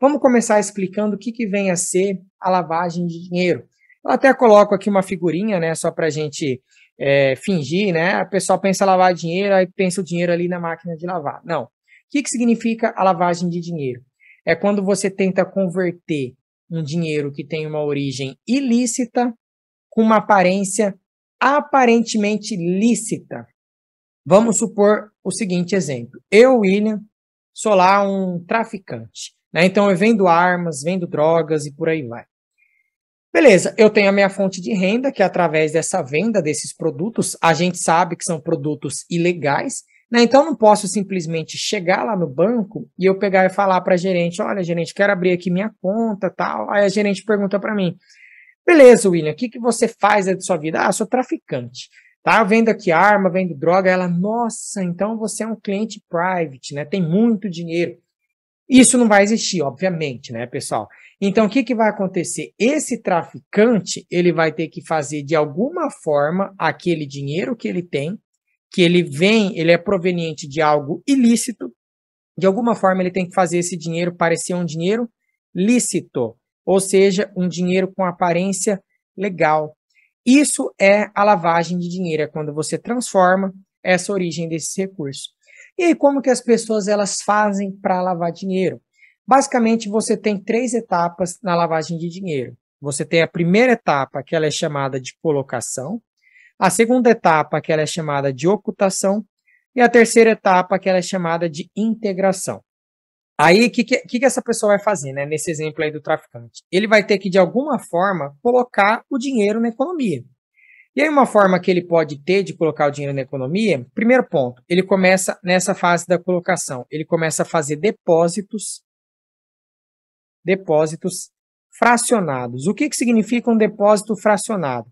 Vamos começar explicando o que, que vem a ser a lavagem de dinheiro. Eu até coloco aqui uma figurinha, né, só para a gente é, fingir, né? A pessoa pensa lavar dinheiro, aí pensa o dinheiro ali na máquina de lavar. Não. O que, que significa a lavagem de dinheiro? É quando você tenta converter um dinheiro que tem uma origem ilícita com uma aparência aparentemente lícita. Vamos supor o seguinte exemplo. Eu, William, sou lá um traficante. Né? Então, eu vendo armas, vendo drogas e por aí vai. Beleza, eu tenho a minha fonte de renda, que é através dessa venda desses produtos, a gente sabe que são produtos ilegais, né? Então não posso simplesmente chegar lá no banco e eu pegar e falar para a gerente: olha, gerente, quero abrir aqui minha conta tal. Aí a gerente pergunta para mim: beleza, William, o que, que você faz da sua vida? Ah, sou traficante. Tá vendo aqui arma, vendo droga. Ela, nossa, então você é um cliente private, né? Tem muito dinheiro. Isso não vai existir, obviamente, né, pessoal? Então, o que, que vai acontecer? Esse traficante, ele vai ter que fazer, de alguma forma, aquele dinheiro que ele tem, que ele vem, ele é proveniente de algo ilícito, de alguma forma ele tem que fazer esse dinheiro parecer um dinheiro lícito, ou seja, um dinheiro com aparência legal. Isso é a lavagem de dinheiro, é quando você transforma essa origem desse recurso. E como que as pessoas elas fazem para lavar dinheiro? Basicamente, você tem três etapas na lavagem de dinheiro. Você tem a primeira etapa, que ela é chamada de colocação, a segunda etapa, que ela é chamada de ocultação, e a terceira etapa, que ela é chamada de integração. Aí, o que, que, que, essa pessoa vai fazer, né? Nesse exemplo aí do traficante. Ele vai ter que, de alguma forma, colocar o dinheiro na economia. E aí, uma forma que ele pode ter de colocar o dinheiro na economia, primeiro ponto, ele começa nessa fase da colocação, ele começa a fazer depósitos, depósitos fracionados. O que, que significa um depósito fracionado?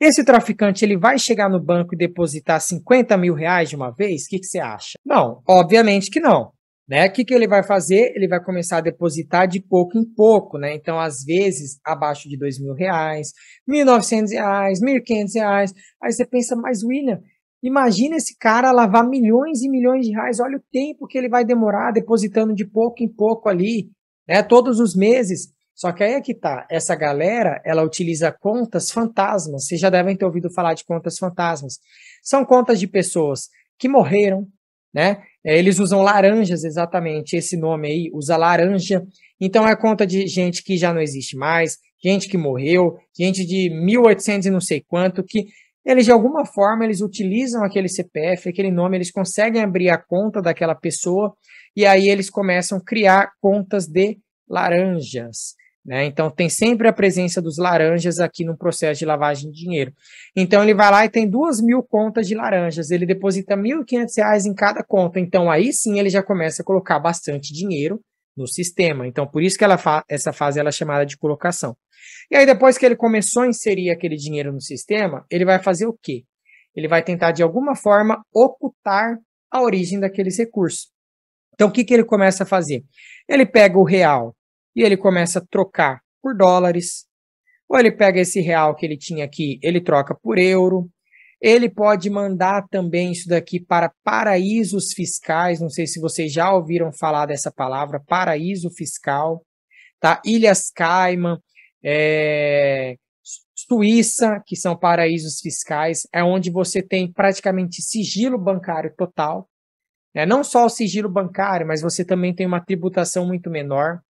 Esse traficante ele vai chegar no banco e depositar 50 mil reais de uma vez? O que, que você acha? Não, obviamente que não. Né? O que, que ele vai fazer? Ele vai começar a depositar de pouco em pouco, né? Então, às vezes, abaixo de dois mil reais, mil novecentos reais, mil quinhentos reais. Aí você pensa, mas William, imagina esse cara lavar milhões e milhões de reais. Olha o tempo que ele vai demorar depositando de pouco em pouco ali, né? Todos os meses. Só que aí é que tá. Essa galera, ela utiliza contas fantasmas. Vocês já devem ter ouvido falar de contas fantasmas. São contas de pessoas que morreram, né? É, eles usam laranjas, exatamente, esse nome aí, usa laranja. Então é conta de gente que já não existe mais, gente que morreu, gente de 1800 e não sei quanto, que eles de alguma forma eles utilizam aquele CPF, aquele nome, eles conseguem abrir a conta daquela pessoa e aí eles começam a criar contas de laranjas. Né? Então, tem sempre a presença dos laranjas aqui no processo de lavagem de dinheiro. Então, ele vai lá e tem duas mil contas de laranjas, ele deposita R$ 1.500 em cada conta. Então, aí sim ele já começa a colocar bastante dinheiro no sistema. Então, por isso que fa essa fase ela é chamada de colocação. E aí, depois que ele começou a inserir aquele dinheiro no sistema, ele vai fazer o quê? Ele vai tentar, de alguma forma, ocultar a origem daqueles recursos. Então, o que, que ele começa a fazer? Ele pega o real e ele começa a trocar por dólares, ou ele pega esse real que ele tinha aqui, ele troca por euro. Ele pode mandar também isso daqui para paraísos fiscais, não sei se vocês já ouviram falar dessa palavra, paraíso fiscal, tá? Ilhas Cayman, é... Suíça, que são paraísos fiscais, é onde você tem praticamente sigilo bancário total. Né? Não só o sigilo bancário, mas você também tem uma tributação muito menor.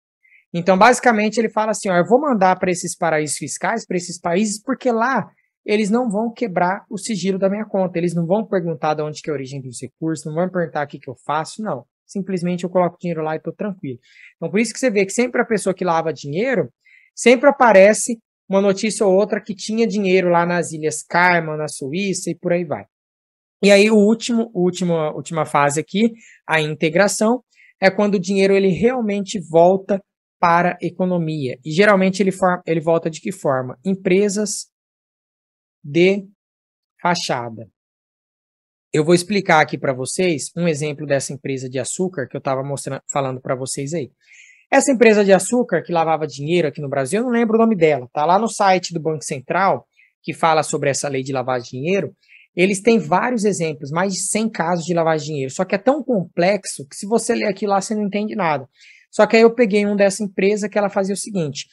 Então, basicamente, ele fala assim: ó, eu vou mandar para esses paraísos fiscais, para esses países, porque lá eles não vão quebrar o sigilo da minha conta. Eles não vão perguntar de onde que é a origem dos recursos, não vão perguntar o que, que eu faço, não. Simplesmente eu coloco o dinheiro lá e estou tranquilo. Então, por isso que você vê que sempre a pessoa que lava dinheiro, sempre aparece uma notícia ou outra que tinha dinheiro lá nas Ilhas Cayman, na Suíça e por aí vai. E aí, o último, última, última fase aqui, a integração, é quando o dinheiro ele realmente volta para economia. E geralmente ele, ele volta de que forma? Empresas de fachada. Eu vou explicar aqui para vocês um exemplo dessa empresa de açúcar que eu estava falando para vocês aí. Essa empresa de açúcar que lavava dinheiro aqui no Brasil, eu não lembro o nome dela, tá lá no site do Banco Central, que fala sobre essa lei de lavar dinheiro. Eles têm vários exemplos, mais de 100 casos de lavar dinheiro, só que é tão complexo que se você ler aqui lá, você não entende nada. Só que aí eu peguei um dessa empresa que ela fazia o seguinte: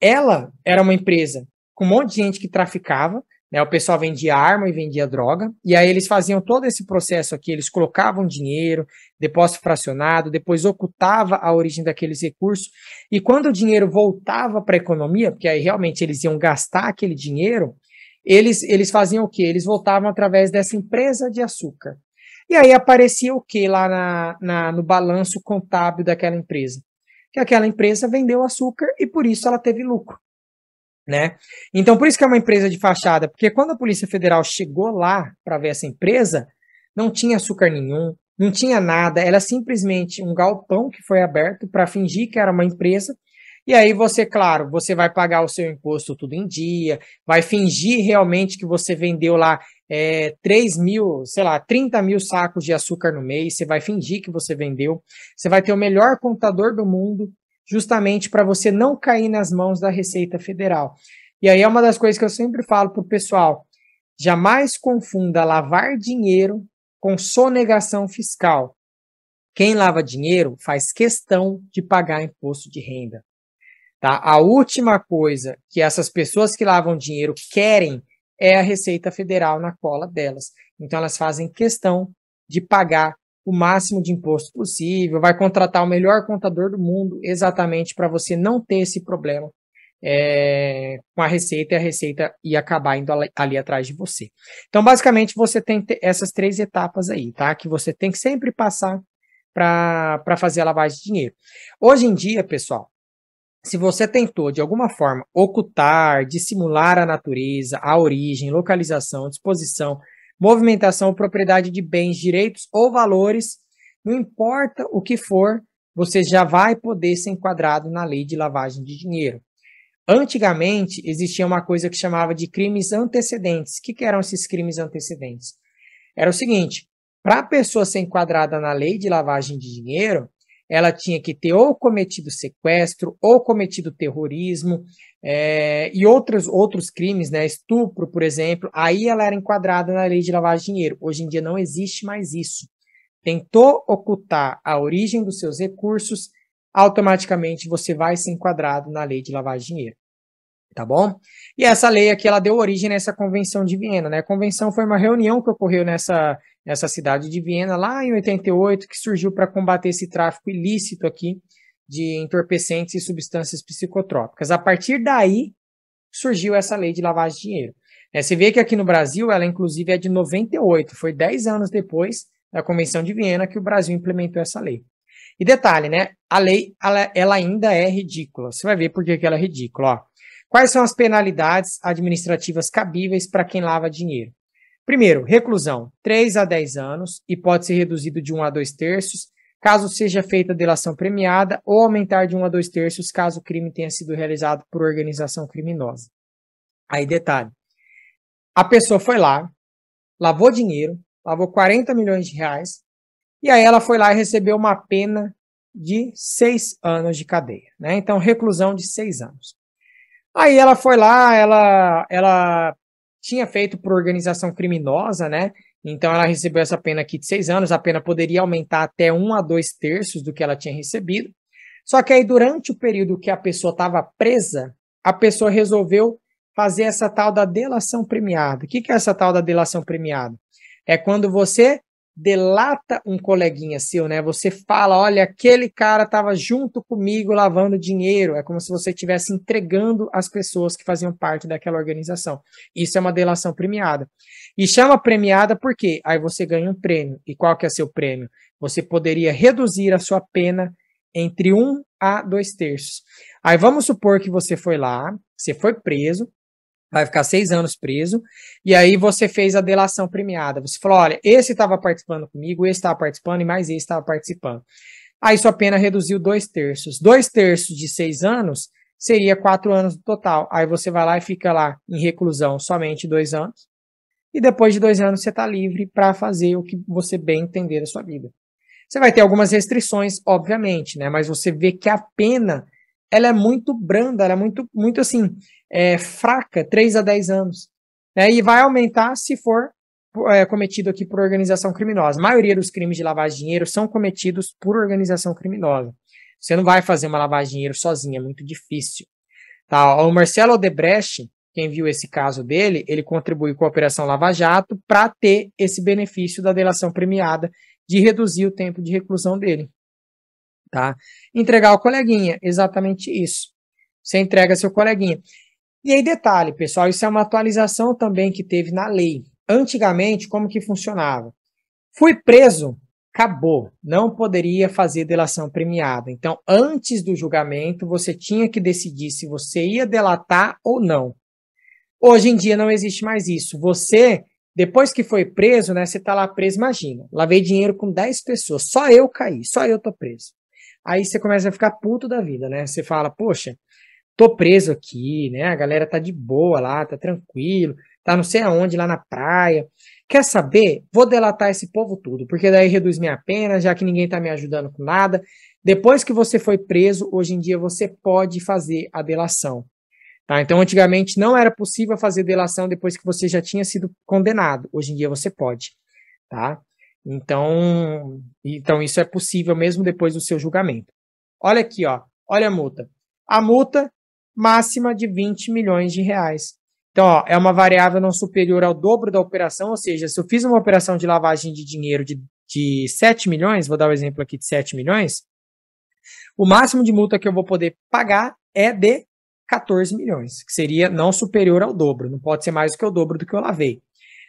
ela era uma empresa com um monte de gente que traficava, né? O pessoal vendia arma e vendia droga, e aí eles faziam todo esse processo aqui, eles colocavam dinheiro, depósito fracionado, depois ocultava a origem daqueles recursos, e quando o dinheiro voltava para a economia, porque aí realmente eles iam gastar aquele dinheiro, eles, eles faziam o quê? Eles voltavam através dessa empresa de açúcar. E aí aparecia o que lá na, na, no balanço contábil daquela empresa? Que aquela empresa vendeu açúcar e por isso ela teve lucro. Né? Então, por isso que é uma empresa de fachada, porque quando a Polícia Federal chegou lá para ver essa empresa, não tinha açúcar nenhum, não tinha nada, era simplesmente um galpão que foi aberto para fingir que era uma empresa. E aí você, claro, você vai pagar o seu imposto tudo em dia, vai fingir realmente que você vendeu lá é, 3 mil, sei lá, 30 mil sacos de açúcar no mês, você vai fingir que você vendeu, você vai ter o melhor contador do mundo, justamente para você não cair nas mãos da Receita Federal. E aí é uma das coisas que eu sempre falo para o pessoal: jamais confunda lavar dinheiro com sonegação fiscal. Quem lava dinheiro faz questão de pagar imposto de renda. Tá? A última coisa que essas pessoas que lavam dinheiro querem é a Receita Federal na cola delas. Então elas fazem questão de pagar o máximo de imposto possível, vai contratar o melhor contador do mundo, exatamente para você não ter esse problema é, com a receita e a receita e acabar indo ali, ali, atrás de você. Então, basicamente, você tem essas três etapas aí, tá? Que você tem que sempre passar para fazer a lavagem de dinheiro. Hoje em dia, pessoal, se você tentou, de alguma forma, ocultar, dissimular a natureza, a origem, localização, disposição, movimentação, propriedade de bens, direitos ou valores, não importa o que for, você já vai poder ser enquadrado na lei de lavagem de dinheiro. Antigamente, existia uma coisa que chamava de crimes antecedentes. O que, que eram esses crimes antecedentes? Era o seguinte: para a pessoa ser enquadrada na lei de lavagem de dinheiro, ela tinha que ter ou cometido sequestro, ou cometido terrorismo é, e outros, outros crimes, né, estupro, por exemplo, aí ela era enquadrada na lei de lavar dinheiro. Hoje em dia não existe mais isso. Tentou ocultar a origem dos seus recursos, automaticamente você vai ser enquadrado na lei de lavar dinheiro tá bom? E essa lei aqui, ela deu origem nessa Convenção de Viena, né? A convenção foi uma reunião que ocorreu nessa, nessa cidade de Viena, lá em 88, que surgiu para combater esse tráfico ilícito aqui de entorpecentes e substâncias psicotrópicas. A partir daí, surgiu essa lei de lavagem de dinheiro. É, você vê que aqui no Brasil, ela inclusive é de 98, foi 10 anos depois da Convenção de Viena que o Brasil implementou essa lei. E detalhe, né? A lei, ela, ela ainda é ridícula. Você vai ver por que, que ela é ridícula. Ó. Quais são as penalidades administrativas cabíveis para quem lava dinheiro? Primeiro, reclusão, 3 a 10 anos e pode ser reduzido de 1 a 2 terços, caso seja feita delação premiada, ou aumentar de 1 a 2 terços caso o crime tenha sido realizado por organização criminosa. Aí, detalhe: a pessoa foi lá, lavou dinheiro, lavou 40 milhões de reais, e aí ela foi lá e recebeu uma pena de seis anos de cadeia. Né? Então, reclusão de seis anos. Aí ela foi lá, ela, ela tinha feito por organização criminosa, né? Então ela recebeu essa pena aqui de seis anos, a pena poderia aumentar até um a dois terços do que ela tinha recebido. Só que aí, durante o período que a pessoa estava presa, a pessoa resolveu fazer essa tal da delação premiada. O que, que é essa tal da delação premiada? É quando você delata um coleguinha seu, né? Você fala, olha, aquele cara estava junto comigo lavando dinheiro. É como se você estivesse entregando as pessoas que faziam parte daquela organização. Isso é uma delação premiada. E chama premiada porque aí você ganha um prêmio. E qual que é seu prêmio? Você poderia reduzir a sua pena entre um a dois terços. Aí vamos supor que você foi lá, você foi preso, vai ficar seis anos preso, e aí você fez a delação premiada. Você falou: olha, esse estava participando comigo, esse estava participando, e mais esse estava participando. Aí sua pena reduziu dois terços. Dois terços de seis anos seria quatro anos no total. Aí você vai lá e fica lá em reclusão somente dois anos. E depois de dois anos você está livre para fazer o que você bem entender da sua vida. Você vai ter algumas restrições, obviamente, né? Mas você vê que a pena ela é muito branda, ela é muito, muito assim, é, fraca, 3 a 10 anos. Né? E vai aumentar se for é, cometido aqui por organização criminosa. A maioria dos crimes de lavagem de dinheiro são cometidos por organização criminosa. Você não vai fazer uma lavagem de dinheiro sozinha, é muito difícil. Tá? O Marcelo Odebrecht, quem viu esse caso dele, ele contribuiu com a Operação Lava Jato para ter esse benefício da delação premiada de reduzir o tempo de reclusão dele. Tá? Entregar o coleguinha, exatamente isso. Você entrega seu coleguinha. E aí, detalhe, pessoal, isso é uma atualização também que teve na lei. Antigamente, como que funcionava? Fui preso, acabou. Não poderia fazer delação premiada. Então, antes do julgamento, você tinha que decidir se você ia delatar ou não. Hoje em dia não existe mais isso. Você, depois que foi preso, né? Você está lá preso, imagina. Lavei dinheiro com 10 pessoas. Só eu caí, só eu tô preso. Aí você começa a ficar puto da vida, né? Você fala, poxa, tô preso aqui, né? A galera tá de boa lá, tá tranquilo, tá não sei aonde, lá na praia. Quer saber? Vou delatar esse povo tudo, porque daí reduz minha pena, já que ninguém tá me ajudando com nada. Depois que você foi preso, hoje em dia você pode fazer a delação. Tá? Então, antigamente não era possível fazer delação depois que você já tinha sido condenado. Hoje em dia você pode. Tá? Então, então isso é possível mesmo depois do seu julgamento. Olha aqui, ó. Olha a multa. A multa máxima de 20 milhões de reais. Então, ó, é uma variável não superior ao dobro da operação, ou seja, se eu fiz uma operação de lavagem de dinheiro de, de 7 milhões, vou dar o um exemplo aqui de 7 milhões, o máximo de multa que eu vou poder pagar é de 14 milhões, que seria não superior ao dobro, não pode ser mais do que o dobro do que eu lavei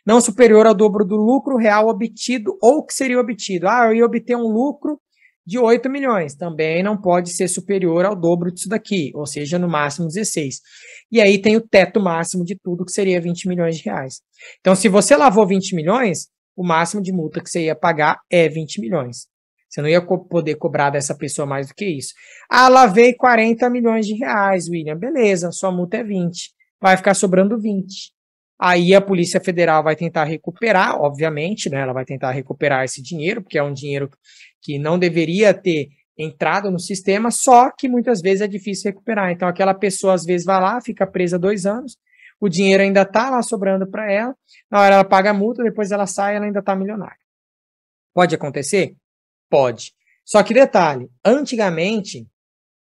não superior ao dobro do lucro real obtido ou que seria obtido. Ah, eu ia obter um lucro de 8 milhões, também não pode ser superior ao dobro disso daqui, ou seja, no máximo 16. E aí tem o teto máximo de tudo, que seria 20 milhões de reais. Então, se você lavou 20 milhões, o máximo de multa que você ia pagar é 20 milhões. Você não ia co poder cobrar dessa pessoa mais do que isso. Ah, lavei 40 milhões de reais, William. Beleza, sua multa é 20. Vai ficar sobrando 20. Aí a Polícia Federal vai tentar recuperar, obviamente, né? Ela vai tentar recuperar esse dinheiro, porque é um dinheiro que não deveria ter entrado no sistema, só que muitas vezes é difícil recuperar. Então aquela pessoa às vezes vai lá, fica presa dois anos, o dinheiro ainda está lá sobrando para ela, na hora ela paga a multa, depois ela sai, ela ainda está milionária. Pode acontecer? Pode. Só que detalhe, antigamente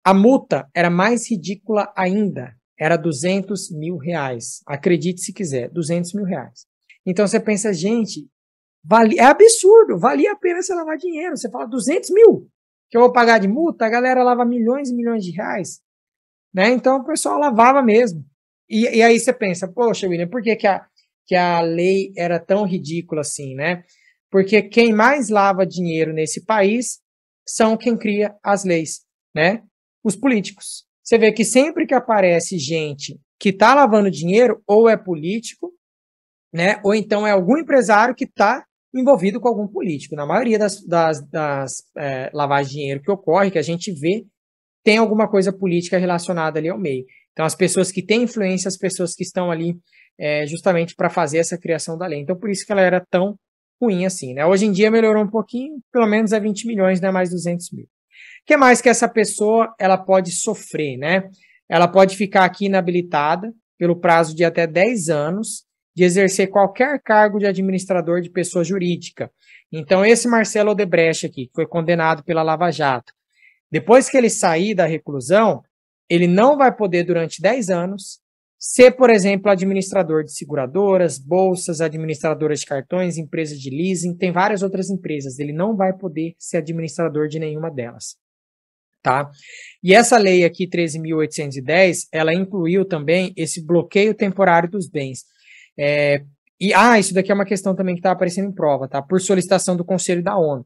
a multa era mais ridícula ainda, era 200 mil reais. Acredite se quiser, 200 mil reais. Então você pensa, gente, vale, é absurdo, valia a pena você lavar dinheiro. Você fala 200 mil que eu vou pagar de multa, a galera lava milhões e milhões de reais. Né? Então o pessoal lavava mesmo. E, e aí você pensa, poxa, William, por que, que, a, que a lei era tão ridícula assim, né? Porque quem mais lava dinheiro nesse país são quem cria as leis, né? Os políticos. Você vê que sempre que aparece gente que está lavando dinheiro, ou é político, né, ou então é algum empresário que está envolvido com algum político. Na maioria das, das, das é, lavagens de dinheiro que ocorre, que a gente vê, tem alguma coisa política relacionada ali ao meio. Então, as pessoas que têm influência, as pessoas que estão ali é, justamente para fazer essa criação da lei. Então, por isso que ela era tão ruim assim. Né? Hoje em dia melhorou um pouquinho, pelo menos é 20 milhões, né? mais 200 mil. O que mais que essa pessoa ela pode sofrer, né? Ela pode ficar aqui inabilitada pelo prazo de até 10 anos de exercer qualquer cargo de administrador de pessoa jurídica. Então, esse Marcelo Odebrecht aqui, que foi condenado pela Lava Jato, depois que ele sair da reclusão, ele não vai poder, durante 10 anos, ser, por exemplo, administrador de seguradoras, bolsas, administradoras de cartões, empresa de leasing, tem várias outras empresas. Ele não vai poder ser administrador de nenhuma delas. Tá? E essa lei aqui, 13.810, ela incluiu também esse bloqueio temporário dos bens. É, e, ah, isso daqui é uma questão também que está aparecendo em prova, tá? Por solicitação do Conselho da ONU.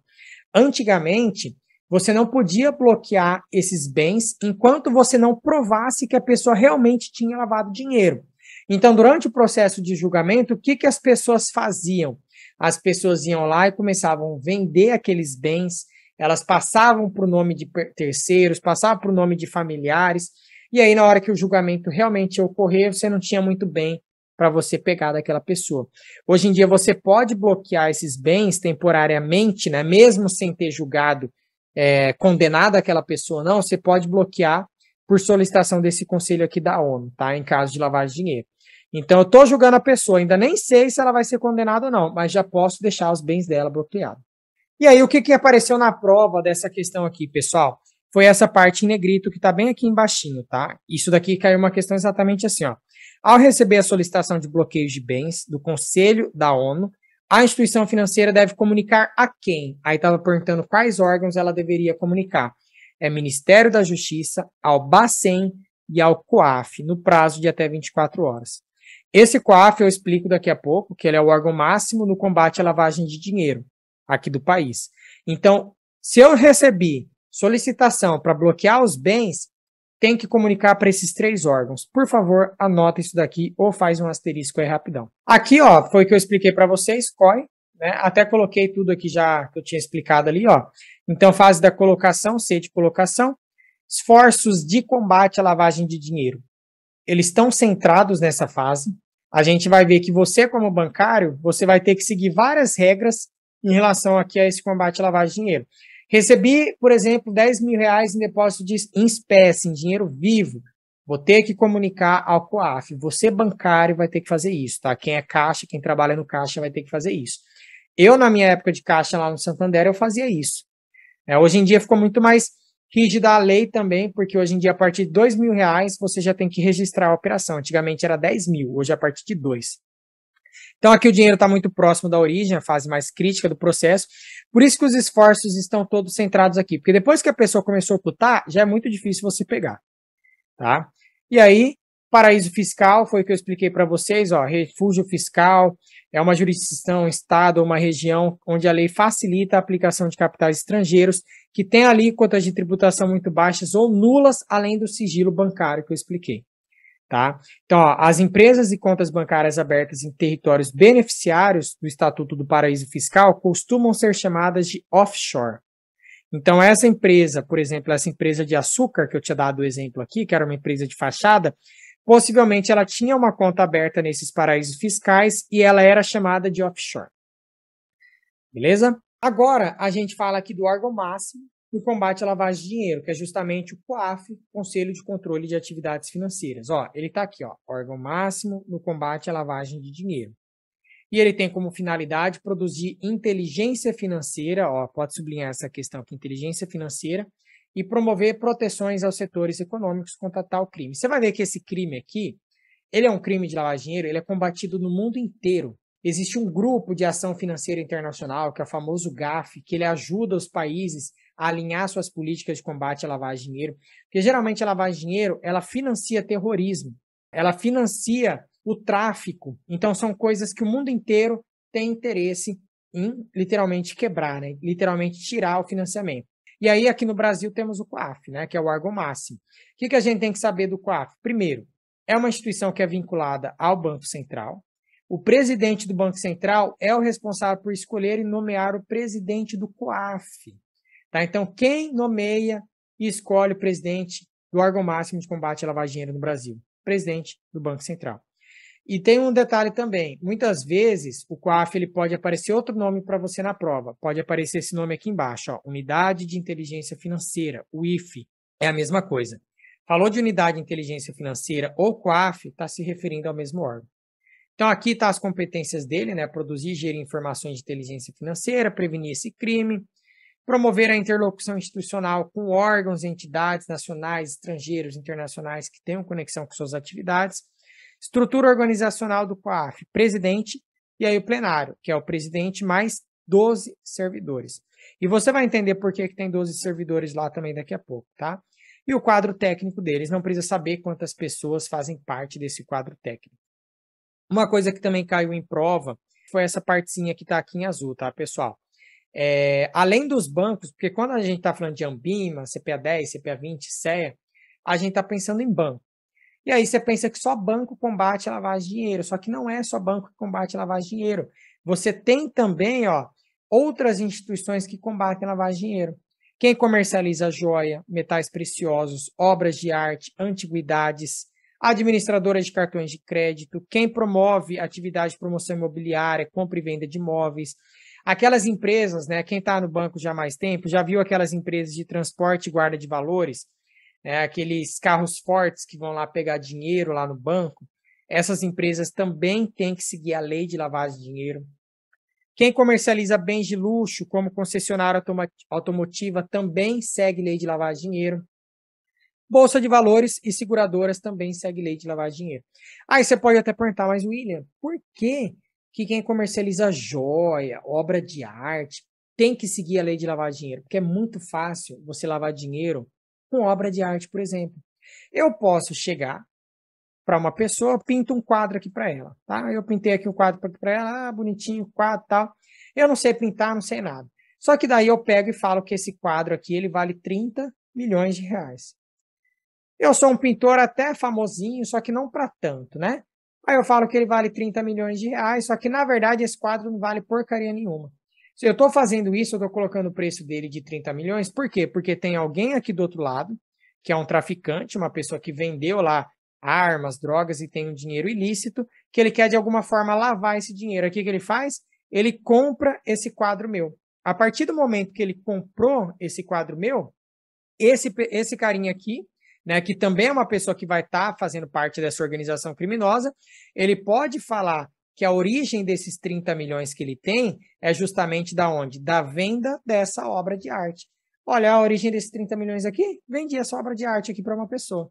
Antigamente, você não podia bloquear esses bens enquanto você não provasse que a pessoa realmente tinha lavado dinheiro. Então, durante o processo de julgamento, o que, que as pessoas faziam? As pessoas iam lá e começavam a vender aqueles bens, elas passavam para o nome de terceiros, passavam para o nome de familiares, e aí na hora que o julgamento realmente ocorrer, você não tinha muito bem para você pegar daquela pessoa. Hoje em dia você pode bloquear esses bens temporariamente, né? Mesmo sem ter julgado, é, condenado aquela pessoa, não, você pode bloquear por solicitação desse conselho aqui da ONU, tá? Em caso de lavagem de dinheiro. Então eu estou julgando a pessoa, ainda nem sei se ela vai ser condenada ou não, mas já posso deixar os bens dela bloqueados. E aí, o que, que apareceu na prova dessa questão aqui, pessoal? Foi essa parte em negrito que está bem aqui embaixinho, tá? Isso daqui caiu uma questão exatamente assim, ó. Ao receber a solicitação de bloqueios de bens do Conselho da ONU, a instituição financeira deve comunicar a quem? Aí estava perguntando quais órgãos ela deveria comunicar. É Ministério da Justiça, ao Bacen e ao COAF, no prazo de até 24 horas. Esse COAF eu explico daqui a pouco, que ele é o órgão máximo no combate à lavagem de dinheiro aqui do país. Então, se eu recebi solicitação para bloquear os bens, tem que comunicar para esses três órgãos. Por favor, anota isso daqui ou faz um asterisco aí rapidão. Aqui, ó, foi o que eu expliquei para vocês, COI, né? Até coloquei tudo aqui já que eu tinha explicado ali, ó. Então, fase da colocação, C de colocação, esforços de combate à lavagem de dinheiro. Eles estão centrados nessa fase. A gente vai ver que você como bancário, você vai ter que seguir várias regras em relação aqui a esse combate à lavagem de dinheiro. Recebi, por exemplo, 10 mil reais em depósito de, em espécie, em dinheiro vivo. Vou ter que comunicar ao COAF. Você, bancário, vai ter que fazer isso, tá? Quem é caixa, quem trabalha no caixa, vai ter que fazer isso. Eu, na minha época de caixa lá no Santander, eu fazia isso. É, hoje em dia ficou muito mais rígida a lei também, porque hoje em dia, a partir de 2 mil reais, você já tem que registrar a operação. Antigamente era 10 mil, hoje é a partir de 2. Então aqui o dinheiro está muito próximo da origem, a fase mais crítica do processo. Por isso que os esforços estão todos centrados aqui, porque depois que a pessoa começou a ocultar, já é muito difícil você pegar, tá? E aí, paraíso fiscal foi o que eu expliquei para vocês, ó, refúgio fiscal é uma jurisdição, um estado ou uma região onde a lei facilita a aplicação de capitais estrangeiros que tem ali de tributação muito baixas ou nulas, além do sigilo bancário que eu expliquei. Tá? Então, ó, as empresas e contas bancárias abertas em territórios beneficiários do Estatuto do Paraíso Fiscal costumam ser chamadas de offshore. Então, essa empresa, por exemplo, essa empresa de açúcar, que eu tinha dado o exemplo aqui, que era uma empresa de fachada, possivelmente ela tinha uma conta aberta nesses paraísos fiscais e ela era chamada de offshore. Beleza? Agora, a gente fala aqui do órgão máximo, no combate à lavagem de dinheiro, que é justamente o COAF, Conselho de Controle de Atividades Financeiras. Ó, ele está aqui, ó, órgão máximo no combate à lavagem de dinheiro. E ele tem como finalidade produzir inteligência financeira, ó, pode sublinhar essa questão aqui, inteligência financeira, e promover proteções aos setores econômicos contra tal crime. Você vai ver que esse crime aqui, ele é um crime de lavar dinheiro, ele é combatido no mundo inteiro. Existe um grupo de ação financeira internacional, que é o famoso GAF, que ele ajuda os países alinhar suas políticas de combate à lavagem de dinheiro, porque geralmente a lavagem de dinheiro ela financia terrorismo, ela financia o tráfico. Então são coisas que o mundo inteiro tem interesse em literalmente quebrar, né? literalmente tirar o financiamento. E aí aqui no Brasil temos o COAF, né? que é o órgão máximo. O que, que a gente tem que saber do COAF? Primeiro, é uma instituição que é vinculada ao Banco Central. O presidente do Banco Central é o responsável por escolher e nomear o presidente do COAF. Tá? Então, quem nomeia e escolhe o presidente do órgão máximo de combate à lavagem de dinheiro no Brasil? Presidente do Banco Central. E tem um detalhe também, muitas vezes o COAF ele pode aparecer outro nome para você na prova, pode aparecer esse nome aqui embaixo, ó, Unidade de Inteligência Financeira, o IFE, é a mesma coisa. Falou de Unidade de Inteligência Financeira ou COAF, está se referindo ao mesmo órgão. Então aqui está as competências dele, né, produzir e gerir informações de inteligência financeira, prevenir esse crime, promover a interlocução institucional com órgãos e entidades nacionais, estrangeiros, internacionais que tenham conexão com suas atividades, estrutura organizacional do COAF, presidente e aí o plenário, que é o presidente mais 12 servidores. E você vai entender por que, que tem 12 servidores lá também daqui a pouco, tá? E o quadro técnico deles, não precisa saber quantas pessoas fazem parte desse quadro técnico. Uma coisa que também caiu em prova foi essa partezinha que está aqui em azul, tá, pessoal? É, além dos bancos, porque quando a gente está falando de Ambima, CPA 10, CPA 20, CEA, a gente está pensando em banco. E aí você pensa que só banco combate a lavagem de dinheiro, só que não é só banco que combate a lavagem de dinheiro. Você tem também ó, outras instituições que combatem a lavagem de dinheiro. Quem comercializa joia, metais preciosos, obras de arte, antiguidades, administradora de cartões de crédito, quem promove atividade de promoção imobiliária, compra e venda de imóveis, Aquelas empresas, né? Quem está no banco já há mais tempo já viu aquelas empresas de transporte e guarda de valores, né, aqueles carros fortes que vão lá pegar dinheiro lá no banco. Essas empresas também têm que seguir a lei de lavagem de dinheiro. Quem comercializa bens de luxo, como concessionária automotiva, também segue lei de lavagem de dinheiro. Bolsa de valores e seguradoras também segue lei de lavagem de dinheiro. Aí você pode até perguntar, mas William, por que que quem comercializa joia, obra de arte, tem que seguir a lei de lavar dinheiro, porque é muito fácil você lavar dinheiro com obra de arte, por exemplo. Eu posso chegar para uma pessoa, pinto um quadro aqui para ela, tá? Eu pintei aqui o um quadro para ela, ah, bonitinho, quadro, tal. Eu não sei pintar, não sei nada. Só que daí eu pego e falo que esse quadro aqui ele vale 30 milhões de reais. Eu sou um pintor até famosinho, só que não para tanto, né? Aí eu falo que ele vale 30 milhões de reais, só que na verdade esse quadro não vale porcaria nenhuma. Se eu estou fazendo isso, eu estou colocando o preço dele de 30 milhões, por quê? Porque tem alguém aqui do outro lado, que é um traficante, uma pessoa que vendeu lá armas, drogas e tem um dinheiro ilícito, que ele quer de alguma forma lavar esse dinheiro. O que ele faz? Ele compra esse quadro meu. A partir do momento que ele comprou esse quadro meu, esse, esse carinha aqui, né, que também é uma pessoa que vai estar tá fazendo parte dessa organização criminosa, ele pode falar que a origem desses 30 milhões que ele tem é justamente da onde? Da venda dessa obra de arte. Olha, a origem desses 30 milhões aqui, vendi essa obra de arte aqui para uma pessoa.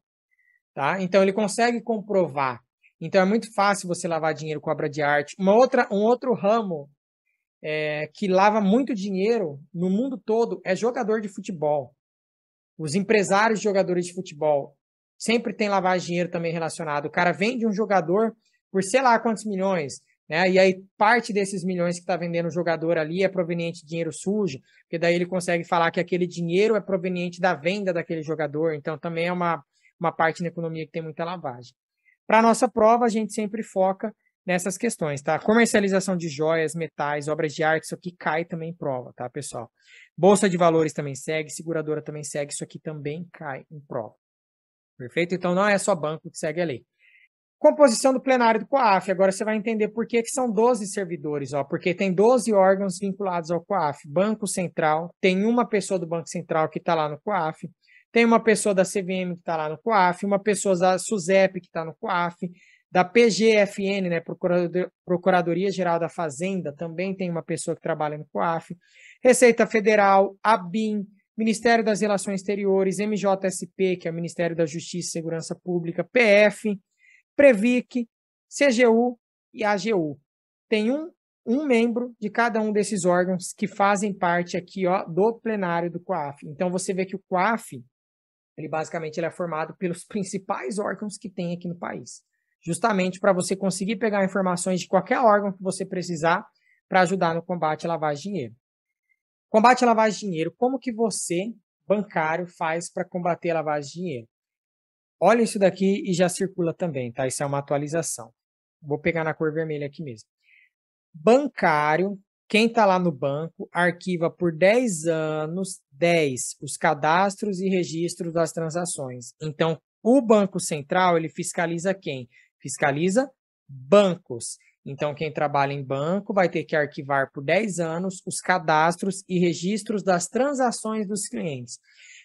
Tá? Então ele consegue comprovar. Então é muito fácil você lavar dinheiro com obra de arte. Uma outra, um outro ramo é, que lava muito dinheiro no mundo todo é jogador de futebol. Os empresários de jogadores de futebol sempre tem lavagem de dinheiro também relacionado. O cara vende um jogador por sei lá quantos milhões, né? E aí parte desses milhões que está vendendo o jogador ali é proveniente de dinheiro sujo, porque daí ele consegue falar que aquele dinheiro é proveniente da venda daquele jogador. Então também é uma, uma parte na economia que tem muita lavagem. Para nossa prova, a gente sempre foca nessas questões, tá? Comercialização de joias, metais, obras de arte, isso aqui cai também em prova, tá, pessoal? Bolsa de valores também segue, seguradora também segue, isso aqui também cai em prova. Perfeito? Então não é só banco que segue a lei. Composição do plenário do COAF. Agora você vai entender por que, que são 12 servidores, ó, porque tem 12 órgãos vinculados ao COAF. Banco Central, tem uma pessoa do Banco Central que está lá no COAF, tem uma pessoa da CVM que está lá no COAF, uma pessoa da SUSEP que está no COAF, da PGFN, né, Procuradoria Geral da Fazenda, também tem uma pessoa que trabalha no COAF. Receita Federal, ABIN, Ministério das Relações Exteriores, MJSP, que é o Ministério da Justiça e Segurança Pública, PF, Previc, CGU e AGU. Tem um, um membro de cada um desses órgãos que fazem parte aqui ó, do plenário do COAF. Então você vê que o COAF, ele basicamente ele é formado pelos principais órgãos que tem aqui no país justamente para você conseguir pegar informações de qualquer órgão que você precisar para ajudar no combate à lavagem de dinheiro. Combate à lavagem de dinheiro, como que você, bancário, faz para combater a lavagem de dinheiro? Olha isso daqui e já circula também, tá? Isso é uma atualização. Vou pegar na cor vermelha aqui mesmo. Bancário, quem está lá no banco, arquiva por 10 anos, 10, os cadastros e registros das transações. Então, o Banco Central, ele fiscaliza quem? fiscaliza bancos. Então, quem trabalha em banco vai ter que arquivar por 10 anos os cadastros e registros das transações dos clientes.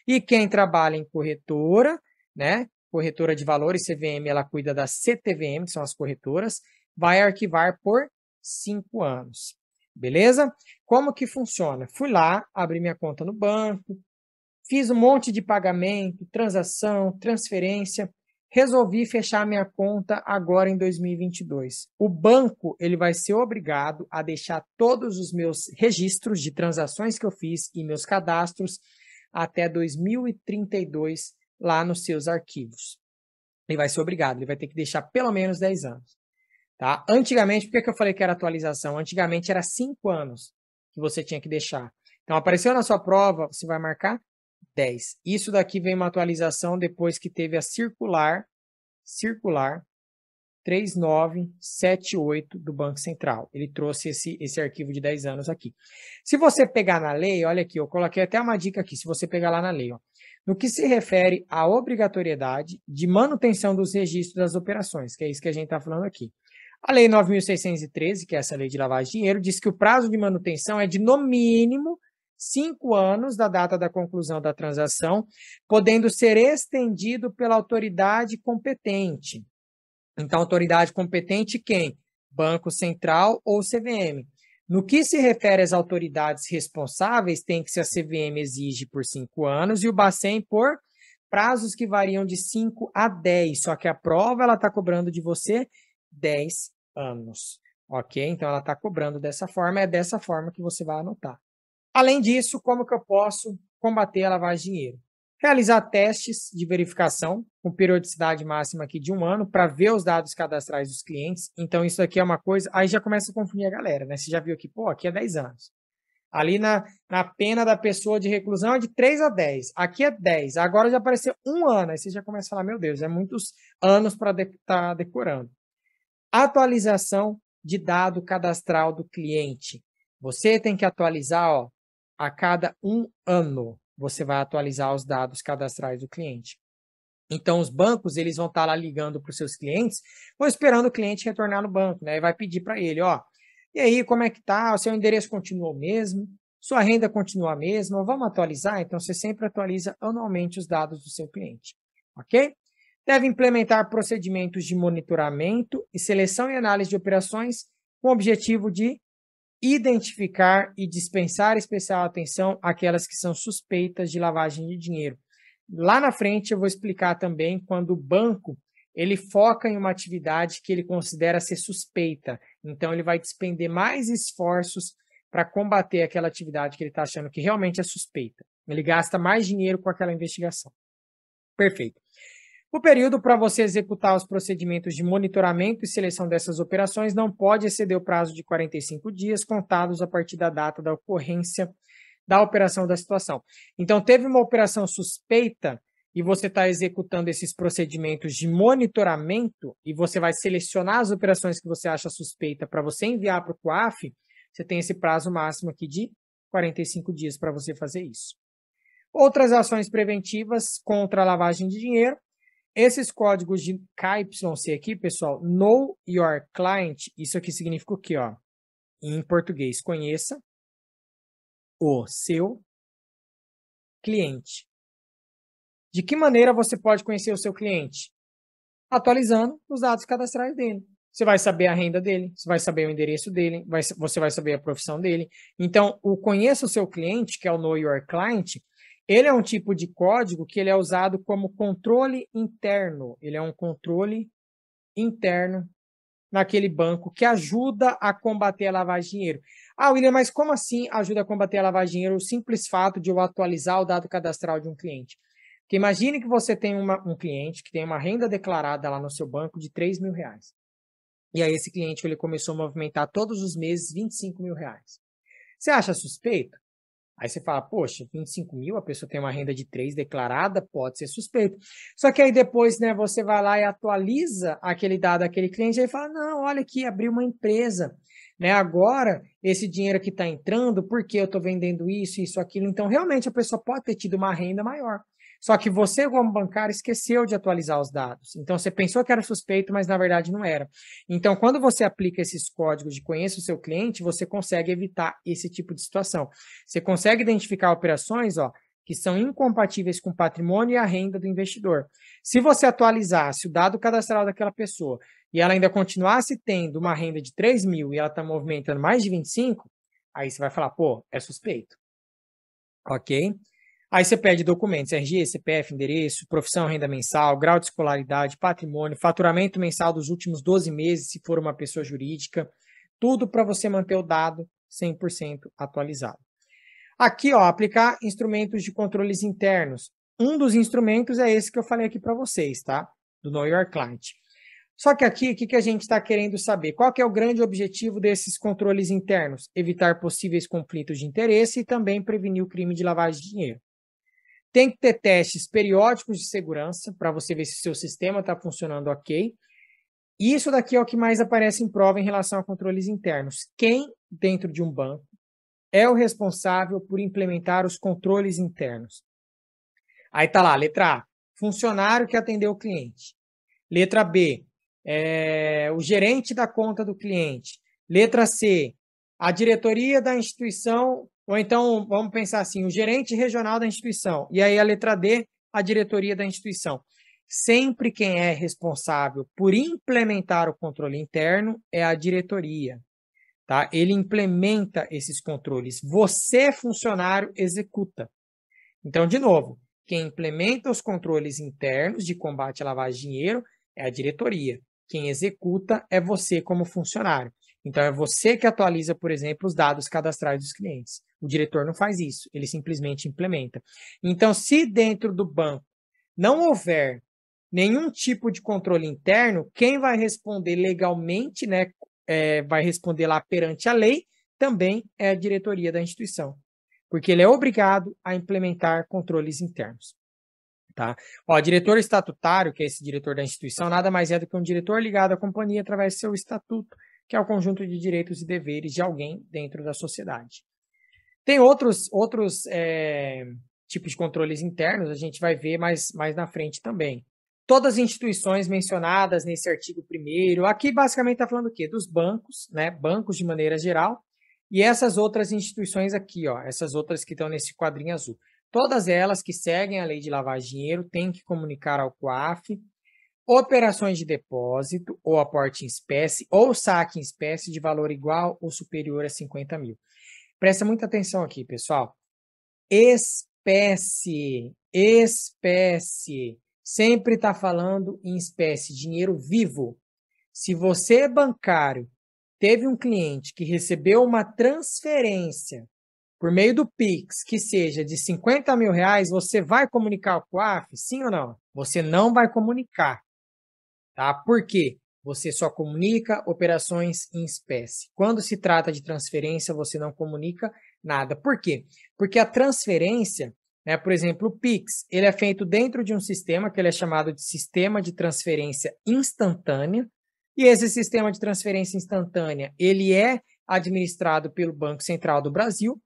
E quem trabalha em corretora, né? Corretora de valores, CVM, ela cuida da CTVM, que são as corretoras, vai arquivar por 5 anos. Beleza? Como que funciona? Fui lá, abri minha conta no banco, fiz um monte de pagamento, transação, transferência resolvi fechar minha conta agora em 2022. O banco ele vai ser obrigado a deixar todos os meus registros de transações que eu fiz e meus cadastros até 2032 lá nos seus arquivos. Ele vai ser obrigado, ele vai ter que deixar pelo menos 10 anos. Tá? Antigamente, por que, que eu falei que era atualização? Antigamente era 5 anos que você tinha que deixar. Então, apareceu na sua prova, você vai marcar 10. Isso daqui vem uma atualização depois que teve a circular, circular 3978 do Banco Central. Ele trouxe esse, esse arquivo de 10 anos aqui. Se você pegar na lei, olha aqui, eu coloquei até uma dica aqui, se você pegar lá na lei, ó, no que se refere à obrigatoriedade de manutenção dos registros das operações, que é isso que a gente está falando aqui. A Lei 9.613, que é essa lei de lavagem de dinheiro, diz que o prazo de manutenção é de, no mínimo, cinco anos da data da conclusão da transação, podendo ser estendido pela autoridade competente. Então, autoridade competente quem? Banco Central ou CVM. No que se refere às autoridades responsáveis, tem que ser a CVM exige por cinco anos e o Bacen por prazos que variam de 5 a 10, só que a prova ela está cobrando de você 10 anos, ok? Então ela está cobrando dessa forma, é dessa forma que você vai anotar. Além disso, como que eu posso combater a lavagem de dinheiro? Realizar testes de verificação com periodicidade máxima aqui de um ano para ver os dados cadastrais dos clientes. Então, isso aqui é uma coisa. Aí já começa a confundir a galera, né? Você já viu aqui, pô, aqui é 10 anos. Ali na, na pena da pessoa de reclusão é de 3 a 10. Aqui é 10. Agora já apareceu um ano. Aí você já começa a falar: meu Deus, é muitos anos para estar de, tá decorando. Atualização de dado cadastral do cliente. Você tem que atualizar ó, a cada um ano você vai atualizar os dados cadastrais do cliente. Então, os bancos eles vão estar tá lá ligando para os seus clientes ou esperando o cliente retornar no banco, né? E vai pedir para ele, ó, e aí, como é que tá? O seu endereço continua o mesmo? Sua renda continua a mesma? Vamos atualizar? Então, você sempre atualiza anualmente os dados do seu cliente, ok? Deve implementar procedimentos de monitoramento e seleção e análise de operações com o objetivo de identificar e dispensar especial atenção aquelas que são suspeitas de lavagem de dinheiro. Lá na frente eu vou explicar também quando o banco ele foca em uma atividade que ele considera ser suspeita. Então ele vai despender mais esforços para combater aquela atividade que ele está achando que realmente é suspeita. Ele gasta mais dinheiro com aquela investigação. Perfeito. O período para você executar os procedimentos de monitoramento e seleção dessas operações não pode exceder o prazo de 45 dias contados a partir da data da ocorrência da operação da situação. Então, teve uma operação suspeita e você está executando esses procedimentos de monitoramento e você vai selecionar as operações que você acha suspeita para você enviar para o COAF, você tem esse prazo máximo aqui de 45 dias para você fazer isso. Outras ações preventivas contra a lavagem de dinheiro esses códigos de KYC aqui, pessoal, know your client, isso aqui significa o quê? Ó? Em português, conheça o seu cliente. De que maneira você pode conhecer o seu cliente? Atualizando os dados cadastrais dele. Você vai saber a renda dele, você vai saber o endereço dele, vai, você vai saber a profissão dele. Então, o conheça o seu cliente, que é o Know Your Client, ele é um tipo de código que ele é usado como controle interno. Ele é um controle interno naquele banco que ajuda a combater a lavagem de dinheiro. Ah, William, mas como assim ajuda a combater a lavagem de dinheiro o simples fato de eu atualizar o dado cadastral de um cliente? Porque imagine que você tem uma, um cliente que tem uma renda declarada lá no seu banco de 3 mil reais. E aí esse cliente ele começou a movimentar todos os meses 25 mil reais. Você acha suspeito? Aí você fala, poxa, 25 mil, a pessoa tem uma renda de 3 declarada, pode ser suspeito. Só que aí depois, né, você vai lá e atualiza aquele dado daquele cliente, aí fala, não, olha aqui, abriu uma empresa, né, agora esse dinheiro tá que está entrando, porque eu estou vendendo isso, isso, aquilo. Então, realmente, a pessoa pode ter tido uma renda maior. Só que você, como bancário, esqueceu de atualizar os dados. Então, você pensou que era suspeito, mas na verdade não era. Então, quando você aplica esses códigos de conheça o seu cliente, você consegue evitar esse tipo de situação. Você consegue identificar operações, ó, que são incompatíveis com o patrimônio e a renda do investidor. Se você atualizasse o dado cadastral daquela pessoa e ela ainda continuasse tendo uma renda de 3 mil e ela está movimentando mais de 25, aí você vai falar, pô, é suspeito. Ok? Aí você pede documentos, RG, CPF, endereço, profissão, renda mensal, grau de escolaridade, patrimônio, faturamento mensal dos últimos 12 meses, se for uma pessoa jurídica, tudo para você manter o dado 100% atualizado. Aqui, ó, aplicar instrumentos de controles internos. Um dos instrumentos é esse que eu falei aqui para vocês, tá? Do Know Your Client. Só que aqui, o que, que a gente está querendo saber? Qual que é o grande objetivo desses controles internos? Evitar possíveis conflitos de interesse e também prevenir o crime de lavagem de dinheiro. Tem que ter testes periódicos de segurança para você ver se seu sistema está funcionando ok. E isso daqui é o que mais aparece em prova em relação a controles internos. Quem, dentro de um banco, é o responsável por implementar os controles internos? Aí está lá, letra A, funcionário que atendeu o cliente. Letra B, é, o gerente da conta do cliente. Letra C, a diretoria da instituição ou então, vamos pensar assim, o gerente regional da instituição, e aí a letra D, a diretoria da instituição. Sempre quem é responsável por implementar o controle interno é a diretoria. Tá? Ele implementa esses controles. Você, funcionário, executa. Então, de novo, quem implementa os controles internos de combate à lavagem de dinheiro é a diretoria. Quem executa é você como funcionário. Então, é você que atualiza, por exemplo, os dados cadastrais dos clientes. O diretor não faz isso, ele simplesmente implementa. Então, se dentro do banco não houver nenhum tipo de controle interno, quem vai responder legalmente, né, é, vai responder lá perante a lei, também é a diretoria da instituição, porque ele é obrigado a implementar controles internos. Tá? Ó, diretor estatutário, que é esse diretor da instituição, nada mais é do que um diretor ligado à companhia através do seu estatuto que é o conjunto de direitos e deveres de alguém dentro da sociedade. Tem outros, outros é, tipos de controles internos, a gente vai ver mais, mais na frente também. Todas as instituições mencionadas nesse artigo primeiro, aqui basicamente está falando o quê? Dos bancos, né? Bancos de maneira geral, e essas outras instituições aqui, ó, essas outras que estão nesse quadrinho azul. Todas elas que seguem a lei de lavar dinheiro têm que comunicar ao COAF operações de depósito ou aporte em espécie ou saque em espécie de valor igual ou superior a 50 mil. Presta muita atenção aqui, pessoal. Espécie, espécie, sempre está falando em espécie, dinheiro vivo. Se você é bancário, teve um cliente que recebeu uma transferência por meio do Pix, que seja de 50 mil reais, você vai comunicar o COAF? Sim ou não? Você não vai comunicar. Tá? Por quê? Você só comunica operações em espécie. Quando se trata de transferência, você não comunica nada. Por quê? Porque a transferência, né, por exemplo, o PIX, ele é feito dentro de um sistema que ele é chamado de sistema de transferência instantânea. E esse sistema de transferência instantânea, ele é administrado pelo Banco Central do Brasil,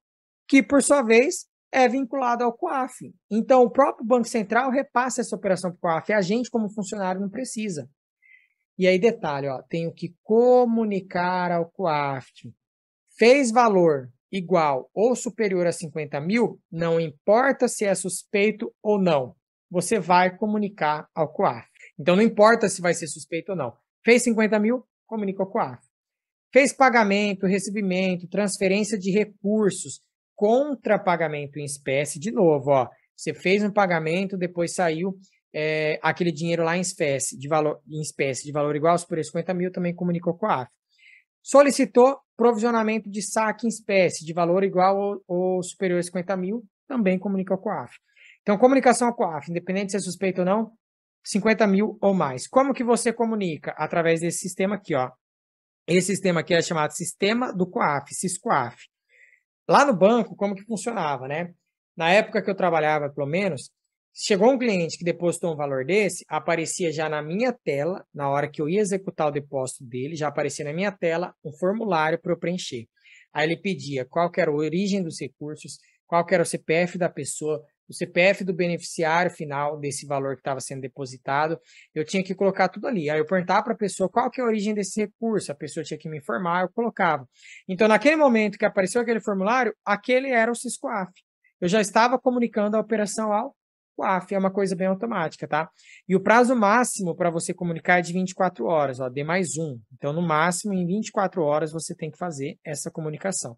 que por sua vez é vinculado ao COAF. Então, o próprio Banco Central repassa essa operação para o COAF. A gente, como funcionário, não precisa. E aí, detalhe, ó, tenho que comunicar ao COAFT. Fez valor igual ou superior a 50 mil, não importa se é suspeito ou não, você vai comunicar ao COAF. Então, não importa se vai ser suspeito ou não. Fez 50 mil, comunica ao COAF. Fez pagamento, recebimento, transferência de recursos contra pagamento em espécie, de novo, ó, você fez um pagamento, depois saiu é, aquele dinheiro lá em espécie, de valor, em espécie de valor igual, superior a 50 mil, também comunicou com a AF. Solicitou provisionamento de saque em espécie de valor igual ou, ou superior a 50 mil, também comunicou com a AF. Então, comunicação com a AF, independente se é suspeito ou não, 50 mil ou mais. Como que você comunica? Através desse sistema aqui, ó. Esse sistema aqui é chamado Sistema do COAF, SISCOAF. Lá no banco, como que funcionava, né? Na época que eu trabalhava, pelo menos, Chegou um cliente que depositou um valor desse, aparecia já na minha tela, na hora que eu ia executar o depósito dele, já aparecia na minha tela um formulário para eu preencher. Aí ele pedia qual era a origem dos recursos, qual era o CPF da pessoa, o CPF do beneficiário final desse valor que estava sendo depositado. Eu tinha que colocar tudo ali. Aí eu perguntava para a pessoa qual que é a origem desse recurso, a pessoa tinha que me informar, eu colocava. Então, naquele momento que apareceu aquele formulário, aquele era o Ciscoaf. Eu já estava comunicando a operação ao o é uma coisa bem automática, tá? E o prazo máximo para você comunicar é de 24 horas, ó, D mais um. Então, no máximo, em 24 horas, você tem que fazer essa comunicação.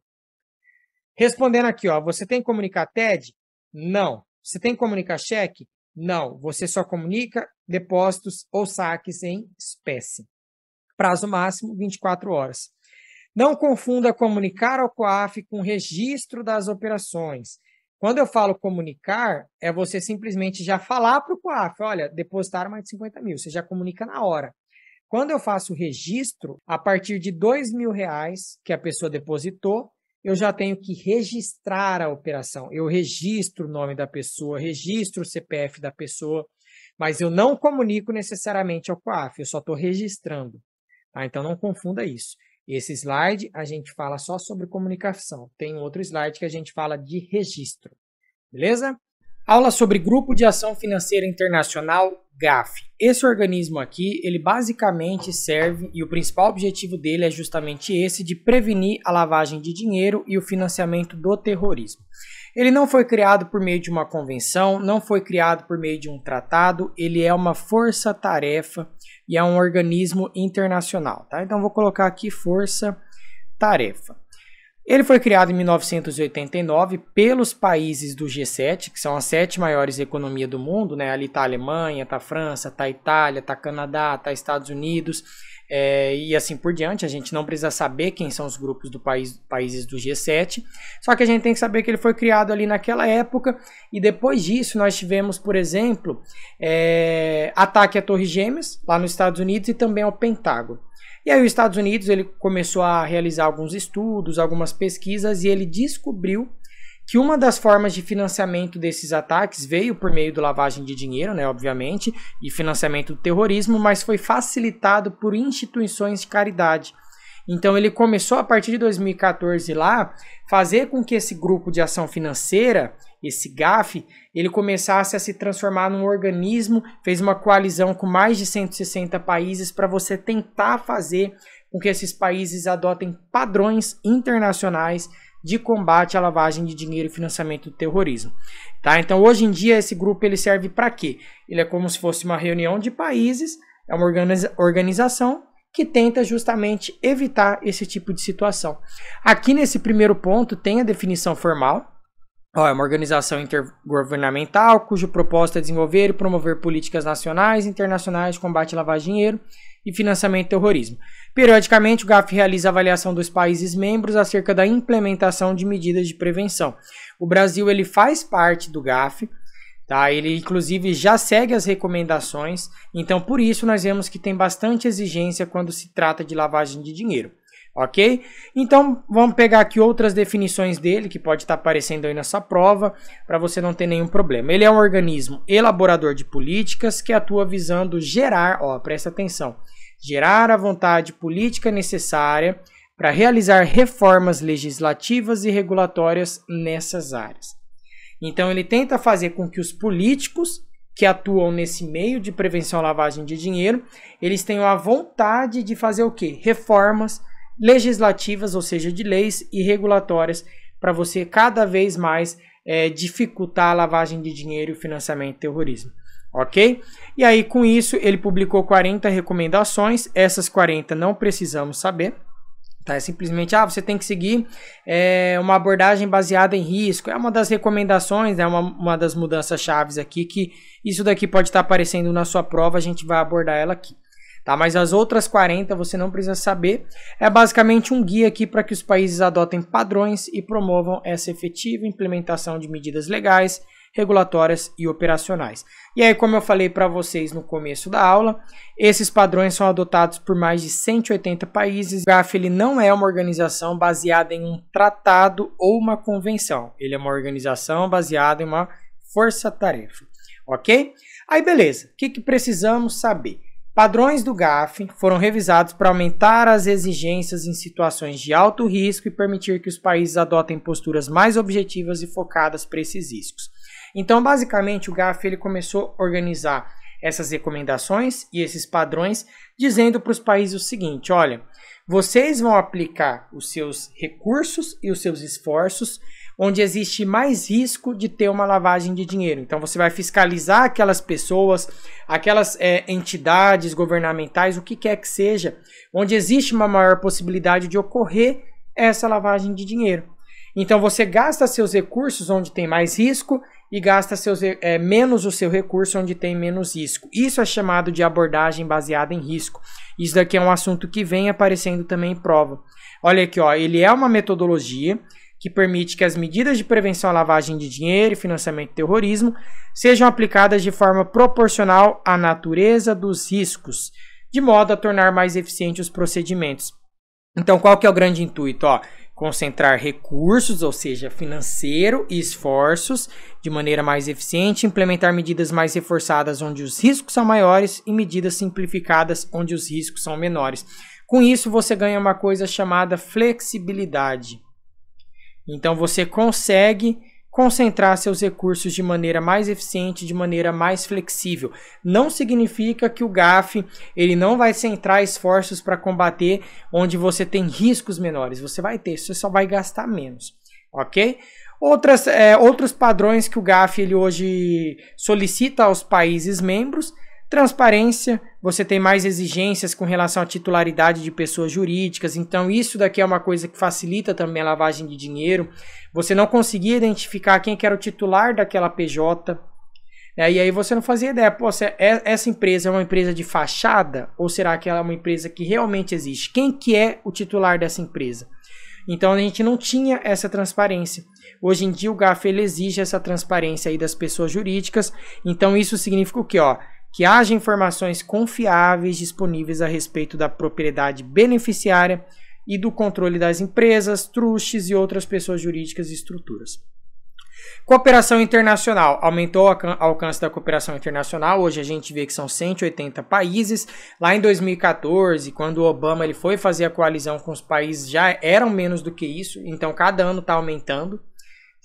Respondendo aqui, ó, você tem que comunicar TED? Não. Você tem que comunicar cheque? Não. Você só comunica depósitos ou saques em espécie. Prazo máximo, 24 horas. Não confunda comunicar ao COAF com registro das operações. Quando eu falo comunicar, é você simplesmente já falar para o COAF, olha, depositaram mais de 50 mil, você já comunica na hora. Quando eu faço o registro, a partir de dois mil reais que a pessoa depositou, eu já tenho que registrar a operação. Eu registro o nome da pessoa, registro o CPF da pessoa, mas eu não comunico necessariamente ao COAF, eu só estou registrando. Tá? Então não confunda isso. Esse slide a gente fala só sobre comunicação. Tem outro slide que a gente fala de registro. Beleza? Aula sobre Grupo de Ação Financeira Internacional, GAF. Esse organismo aqui, ele basicamente serve e o principal objetivo dele é justamente esse de prevenir a lavagem de dinheiro e o financiamento do terrorismo. Ele não foi criado por meio de uma convenção, não foi criado por meio de um tratado, ele é uma força-tarefa e é um organismo internacional. Tá? Então vou colocar aqui força-tarefa. Ele foi criado em 1989 pelos países do G7, que são as sete maiores economias do mundo, né? Ali tá a Alemanha, tá a França, tá a Itália, tá Canadá, tá Estados Unidos, é, e assim por diante. A gente não precisa saber quem são os grupos do país, países do G7, só que a gente tem que saber que ele foi criado ali naquela época. E depois disso, nós tivemos, por exemplo, é, ataque à Torre Gêmeas, lá nos Estados Unidos, e também ao Pentágono. E aí os Estados Unidos ele começou a realizar alguns estudos, algumas pesquisas e ele descobriu que uma das formas de financiamento desses ataques veio por meio do lavagem de dinheiro, né, obviamente, e financiamento do terrorismo, mas foi facilitado por instituições de caridade. Então ele começou a partir de 2014 lá fazer com que esse grupo de ação financeira esse GAF, ele começasse a se transformar num organismo, fez uma coalizão com mais de 160 países para você tentar fazer com que esses países adotem padrões internacionais de combate à lavagem de dinheiro e financiamento do terrorismo. Tá? Então, hoje em dia, esse grupo ele serve para quê? Ele é como se fosse uma reunião de países, é uma organiza organização que tenta justamente evitar esse tipo de situação. Aqui nesse primeiro ponto tem a definição formal, é uma organização intergovernamental cujo propósito é desenvolver e promover políticas nacionais e internacionais de combate à lavagem de dinheiro e financiamento do terrorismo. Periodicamente, o GAF realiza avaliação dos países membros acerca da implementação de medidas de prevenção. O Brasil ele faz parte do GAF, tá? Ele inclusive já segue as recomendações. Então, por isso nós vemos que tem bastante exigência quando se trata de lavagem de dinheiro ok? Então vamos pegar aqui outras definições dele que pode estar tá aparecendo aí nessa prova para você não ter nenhum problema. Ele é um organismo elaborador de políticas que atua visando gerar, ó, presta atenção, gerar a vontade política necessária para realizar reformas legislativas e regulatórias nessas áreas. Então ele tenta fazer com que os políticos que atuam nesse meio de prevenção à lavagem de dinheiro, eles tenham a vontade de fazer o quê? Reformas, legislativas, ou seja, de leis e regulatórias, para você cada vez mais é, dificultar a lavagem de dinheiro e o financiamento do terrorismo. Ok? E aí, com isso, ele publicou 40 recomendações. Essas 40 não precisamos saber. Tá? É simplesmente, ah, você tem que seguir é, uma abordagem baseada em risco. É uma das recomendações, é né? uma, uma das mudanças chaves aqui, que isso daqui pode estar aparecendo na sua prova, a gente vai abordar ela aqui. Tá? Mas as outras 40 você não precisa saber. É basicamente um guia aqui para que os países adotem padrões e promovam essa efetiva implementação de medidas legais, regulatórias e operacionais. E aí, como eu falei para vocês no começo da aula, esses padrões são adotados por mais de 180 países. O GAF ele não é uma organização baseada em um tratado ou uma convenção. Ele é uma organização baseada em uma força-tarefa, ok? Aí, beleza. O que, que precisamos saber? Padrões do GAF foram revisados para aumentar as exigências em situações de alto risco e permitir que os países adotem posturas mais objetivas e focadas para esses riscos. Então, basicamente, o GAF ele começou a organizar essas recomendações e esses padrões, dizendo para os países o seguinte: olha, vocês vão aplicar os seus recursos e os seus esforços onde existe mais risco de ter uma lavagem de dinheiro. Então você vai fiscalizar aquelas pessoas, aquelas é, entidades governamentais, o que quer que seja, onde existe uma maior possibilidade de ocorrer essa lavagem de dinheiro. Então você gasta seus recursos onde tem mais risco e gasta seus, é, é menos o seu recurso onde tem menos risco. Isso é chamado de abordagem baseada em risco. Isso daqui é um assunto que vem aparecendo também em prova. Olha aqui, ó, ele é uma metodologia que permite que as medidas de prevenção à lavagem de dinheiro e financiamento do terrorismo sejam aplicadas de forma proporcional à natureza dos riscos, de modo a tornar mais eficientes os procedimentos. Então, qual que é o grande intuito? Ó, concentrar recursos, ou seja, financeiro e esforços, de maneira mais eficiente, implementar medidas mais reforçadas onde os riscos são maiores e medidas simplificadas onde os riscos são menores. Com isso, você ganha uma coisa chamada flexibilidade. Então você consegue concentrar seus recursos de maneira mais eficiente, de maneira mais flexível. Não significa que o GAF ele não vai centrar esforços para combater onde você tem riscos menores. Você vai ter, você só vai gastar menos, ok? Outras, é, outros padrões que o GAF ele hoje solicita aos países membros Transparência, você tem mais exigências com relação à titularidade de pessoas jurídicas, então isso daqui é uma coisa que facilita também a lavagem de dinheiro. Você não conseguia identificar quem que era o titular daquela PJ, né, e aí você não fazia ideia, pô, é, é, essa empresa é uma empresa de fachada ou será que ela é uma empresa que realmente existe? Quem que é o titular dessa empresa? Então a gente não tinha essa transparência. Hoje em dia o GAF exige essa transparência aí das pessoas jurídicas. Então isso significa o quê? Ó, que haja informações confiáveis disponíveis a respeito da propriedade beneficiária e do controle das empresas, trustes e outras pessoas jurídicas e estruturas. Cooperação internacional. Aumentou o alcance da cooperação internacional. Hoje a gente vê que são 180 países. Lá em 2014, quando o Obama ele foi fazer a coalizão com os países, já eram menos do que isso. Então cada ano está aumentando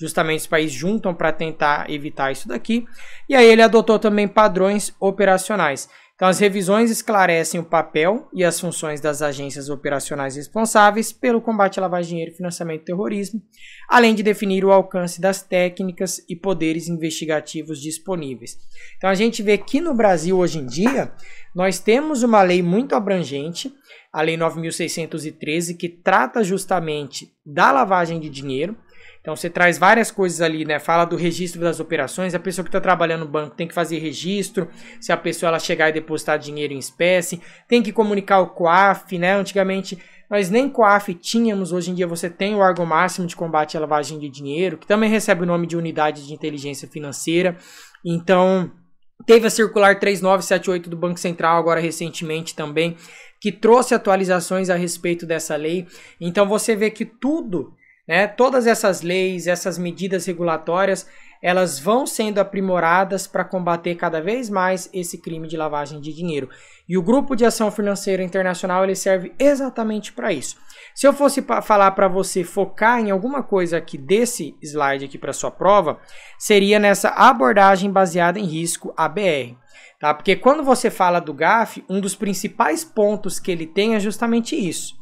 justamente os países juntam para tentar evitar isso daqui. E aí ele adotou também padrões operacionais. Então, as revisões esclarecem o papel e as funções das agências operacionais responsáveis pelo combate à lavagem de dinheiro e financiamento do terrorismo, além de definir o alcance das técnicas e poderes investigativos disponíveis. Então, a gente vê que no Brasil, hoje em dia, nós temos uma lei muito abrangente, a Lei 9.613, que trata justamente da lavagem de dinheiro, então você traz várias coisas ali, né? Fala do registro das operações, a pessoa que está trabalhando no banco tem que fazer registro, se a pessoa ela chegar e depositar dinheiro em espécie, tem que comunicar o COAF, né? Antigamente nós nem COAF tínhamos, hoje em dia você tem o órgão máximo de combate à lavagem de dinheiro, que também recebe o nome de unidade de inteligência financeira. Então, Teve a circular 3978 do Banco Central agora recentemente também, que trouxe atualizações a respeito dessa lei. Então você vê que tudo né? Todas essas leis, essas medidas regulatórias, elas vão sendo aprimoradas para combater cada vez mais esse crime de lavagem de dinheiro. E o Grupo de Ação Financeira Internacional ele serve exatamente para isso. Se eu fosse pra falar para você focar em alguma coisa aqui desse slide aqui para sua prova, seria nessa abordagem baseada em risco ABR. Tá? Porque quando você fala do GAF, um dos principais pontos que ele tem é justamente isso.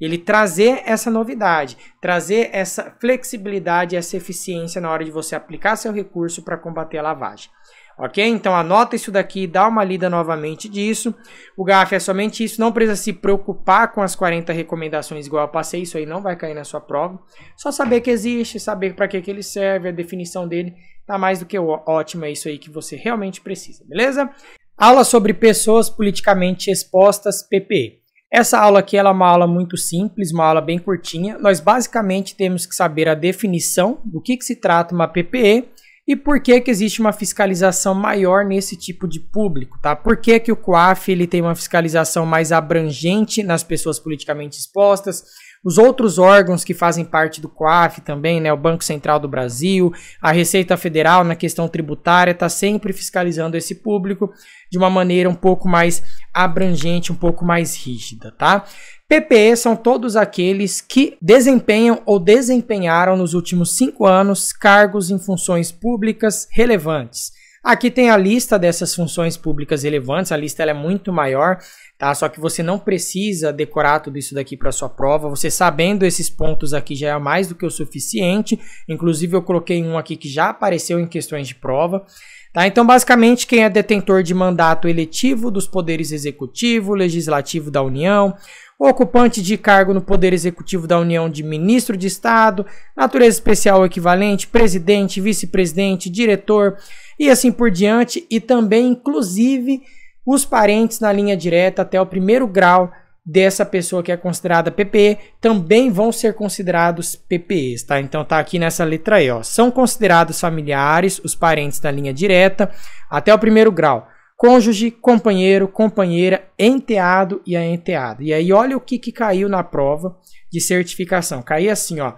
Ele trazer essa novidade, trazer essa flexibilidade, essa eficiência na hora de você aplicar seu recurso para combater a lavagem. Ok? Então anota isso daqui, dá uma lida novamente disso. O GAF é somente isso, não precisa se preocupar com as 40 recomendações igual eu passei, isso aí não vai cair na sua prova. Só saber que existe, saber para que, que ele serve, a definição dele tá mais do que ótima, é isso aí que você realmente precisa, beleza? Aula sobre pessoas politicamente expostas, PP. Essa aula aqui ela é uma aula muito simples, uma aula bem curtinha. Nós basicamente temos que saber a definição do que, que se trata uma PPE e por que, que existe uma fiscalização maior nesse tipo de público. Tá? Por que, que o COAF ele tem uma fiscalização mais abrangente nas pessoas politicamente expostas? Os outros órgãos que fazem parte do COAF também, né, o Banco Central do Brasil, a Receita Federal na questão tributária, está sempre fiscalizando esse público de uma maneira um pouco mais abrangente, um pouco mais rígida, tá? PPE são todos aqueles que desempenham ou desempenharam nos últimos cinco anos cargos em funções públicas relevantes. Aqui tem a lista dessas funções públicas relevantes, a lista é muito maior, tá? Só que você não precisa decorar tudo isso daqui para sua prova. Você sabendo esses pontos aqui já é mais do que o suficiente. Inclusive eu coloquei um aqui que já apareceu em questões de prova. Tá? Então, basicamente, quem é detentor de mandato eletivo dos poderes executivo, legislativo da União, ocupante de cargo no Poder Executivo da União de Ministro de Estado, natureza especial equivalente, presidente, vice-presidente, diretor e assim por diante, e também, inclusive, os parentes na linha direta até o primeiro grau dessa pessoa que é considerada PPE também vão ser considerados PPEs, tá? Então tá aqui nessa letra E. ó. São considerados familiares os parentes da linha direta até o primeiro grau. Cônjuge, companheiro, companheira, enteado e a enteada. E aí olha o que, que caiu na prova de certificação. Caiu assim, ó.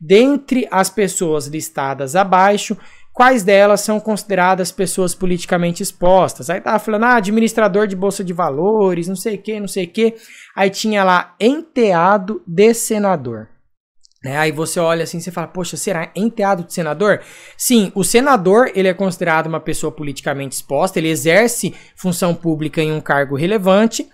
Dentre as pessoas listadas abaixo, quais delas são consideradas pessoas politicamente expostas. Aí tava falando, ah, administrador de bolsa de valores, não sei o que, não sei o que. Aí tinha lá, enteado de senador. Né? Aí você olha assim e fala, poxa, será enteado de senador? Sim, o senador ele é considerado uma pessoa politicamente exposta, ele exerce função pública em um cargo relevante.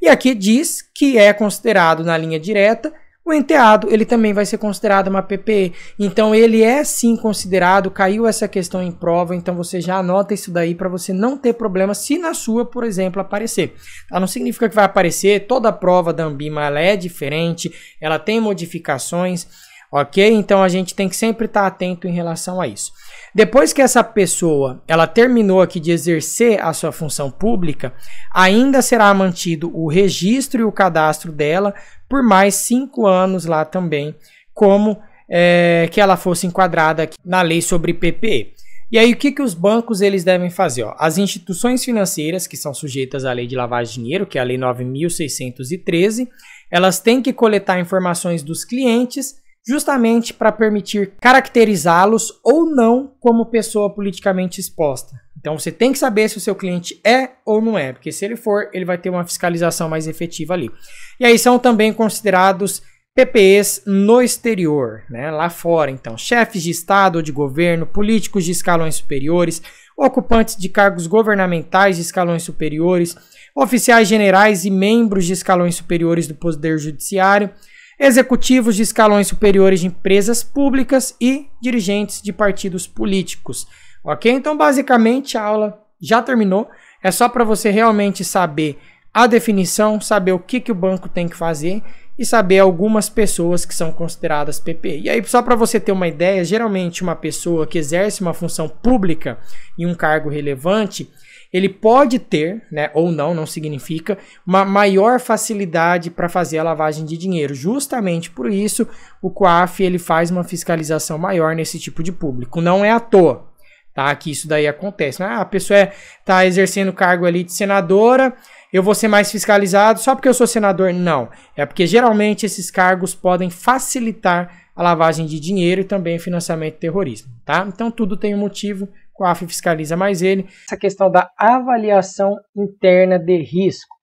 E aqui diz que é considerado na linha direta o enteado, ele também vai ser considerado uma PPE. Então ele é sim considerado, caiu essa questão em prova, então você já anota isso daí para você não ter problema se na sua, por exemplo, aparecer. Tá? Não significa que vai aparecer, toda prova da Ambima é diferente, ela tem modificações, ok? Então a gente tem que sempre estar tá atento em relação a isso. Depois que essa pessoa ela terminou aqui de exercer a sua função pública, ainda será mantido o registro e o cadastro dela por mais cinco anos lá também, como é, que ela fosse enquadrada na lei sobre PPE. E aí o que, que os bancos eles devem fazer? Ó? As instituições financeiras que são sujeitas à lei de lavagem de dinheiro, que é a lei 9.613, elas têm que coletar informações dos clientes justamente para permitir caracterizá-los ou não como pessoa politicamente exposta. Então você tem que saber se o seu cliente é ou não é, porque se ele for, ele vai ter uma fiscalização mais efetiva ali. E aí são também considerados PPEs no exterior, né? lá fora, então, chefes de Estado ou de governo, políticos de escalões superiores, ocupantes de cargos governamentais de escalões superiores, oficiais generais e membros de escalões superiores do Poder Judiciário, executivos de escalões superiores de empresas públicas e dirigentes de partidos políticos. Ok? Então, basicamente, a aula já terminou. É só para você realmente saber a definição, saber o que, que o banco tem que fazer e saber algumas pessoas que são consideradas PP. E aí, só para você ter uma ideia, geralmente uma pessoa que exerce uma função pública e um cargo relevante, ele pode ter, né, ou não, não significa, uma maior facilidade para fazer a lavagem de dinheiro. Justamente por isso, o COAF ele faz uma fiscalização maior nesse tipo de público. Não é à toa. Tá, que isso daí acontece. Né? Ah, a pessoa está é, tá exercendo cargo ali de senadora, eu vou ser mais fiscalizado só porque eu sou senador? Não. É porque geralmente esses cargos podem facilitar a lavagem de dinheiro e também o financiamento do terrorismo, tá? Então tudo tem um motivo, a AFI fiscaliza mais ele. Essa questão da avaliação interna de risco.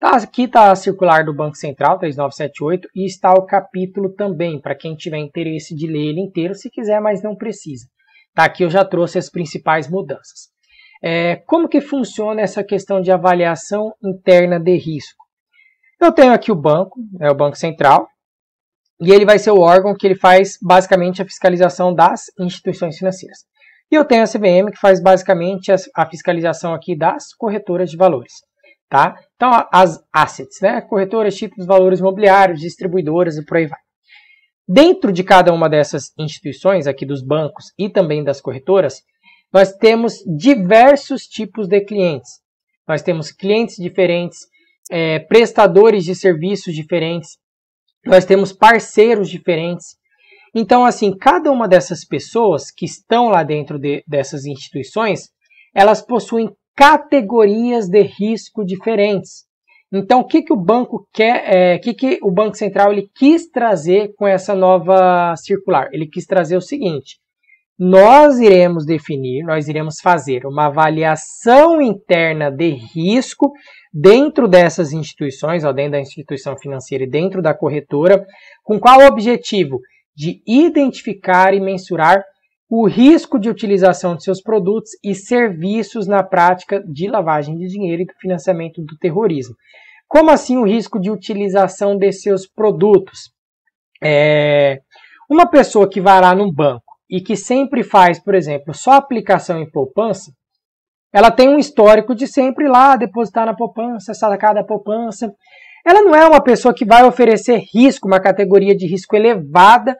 Tá, aqui está a circular do Banco Central, 3978, e está o capítulo também, para quem tiver interesse de ler ele inteiro, se quiser, mas não precisa. Tá, aqui eu já trouxe as principais mudanças. É, como que funciona essa questão de avaliação interna de risco? Eu tenho aqui o banco, é o Banco Central, e ele vai ser o órgão que ele faz basicamente a fiscalização das instituições financeiras. E eu tenho a CVM, que faz basicamente a fiscalização aqui das corretoras de valores. Tá? Então, as assets, né? corretoras, títulos, valores imobiliários, distribuidoras e por aí vai. Dentro de cada uma dessas instituições, aqui dos bancos e também das corretoras, nós temos diversos tipos de clientes. Nós temos clientes diferentes, é, prestadores de serviços diferentes, nós temos parceiros diferentes, então, assim, cada uma dessas pessoas que estão lá dentro de, dessas instituições, elas possuem categorias de risco diferentes. Então, o que, que o banco quer, é, que, que o Banco Central ele quis trazer com essa nova circular? Ele quis trazer o seguinte: nós iremos definir, nós iremos fazer uma avaliação interna de risco dentro dessas instituições, ó, dentro da instituição financeira e dentro da corretora, com qual objetivo? de identificar e mensurar o risco de utilização de seus produtos e serviços na prática de lavagem de dinheiro e do financiamento do terrorismo. Como assim o risco de utilização de seus produtos? É... Uma pessoa que vai lá num banco e que sempre faz, por exemplo, só aplicação em poupança, ela tem um histórico de sempre lá depositar na poupança, sacar da poupança, ela não é uma pessoa que vai oferecer risco, uma categoria de risco elevada,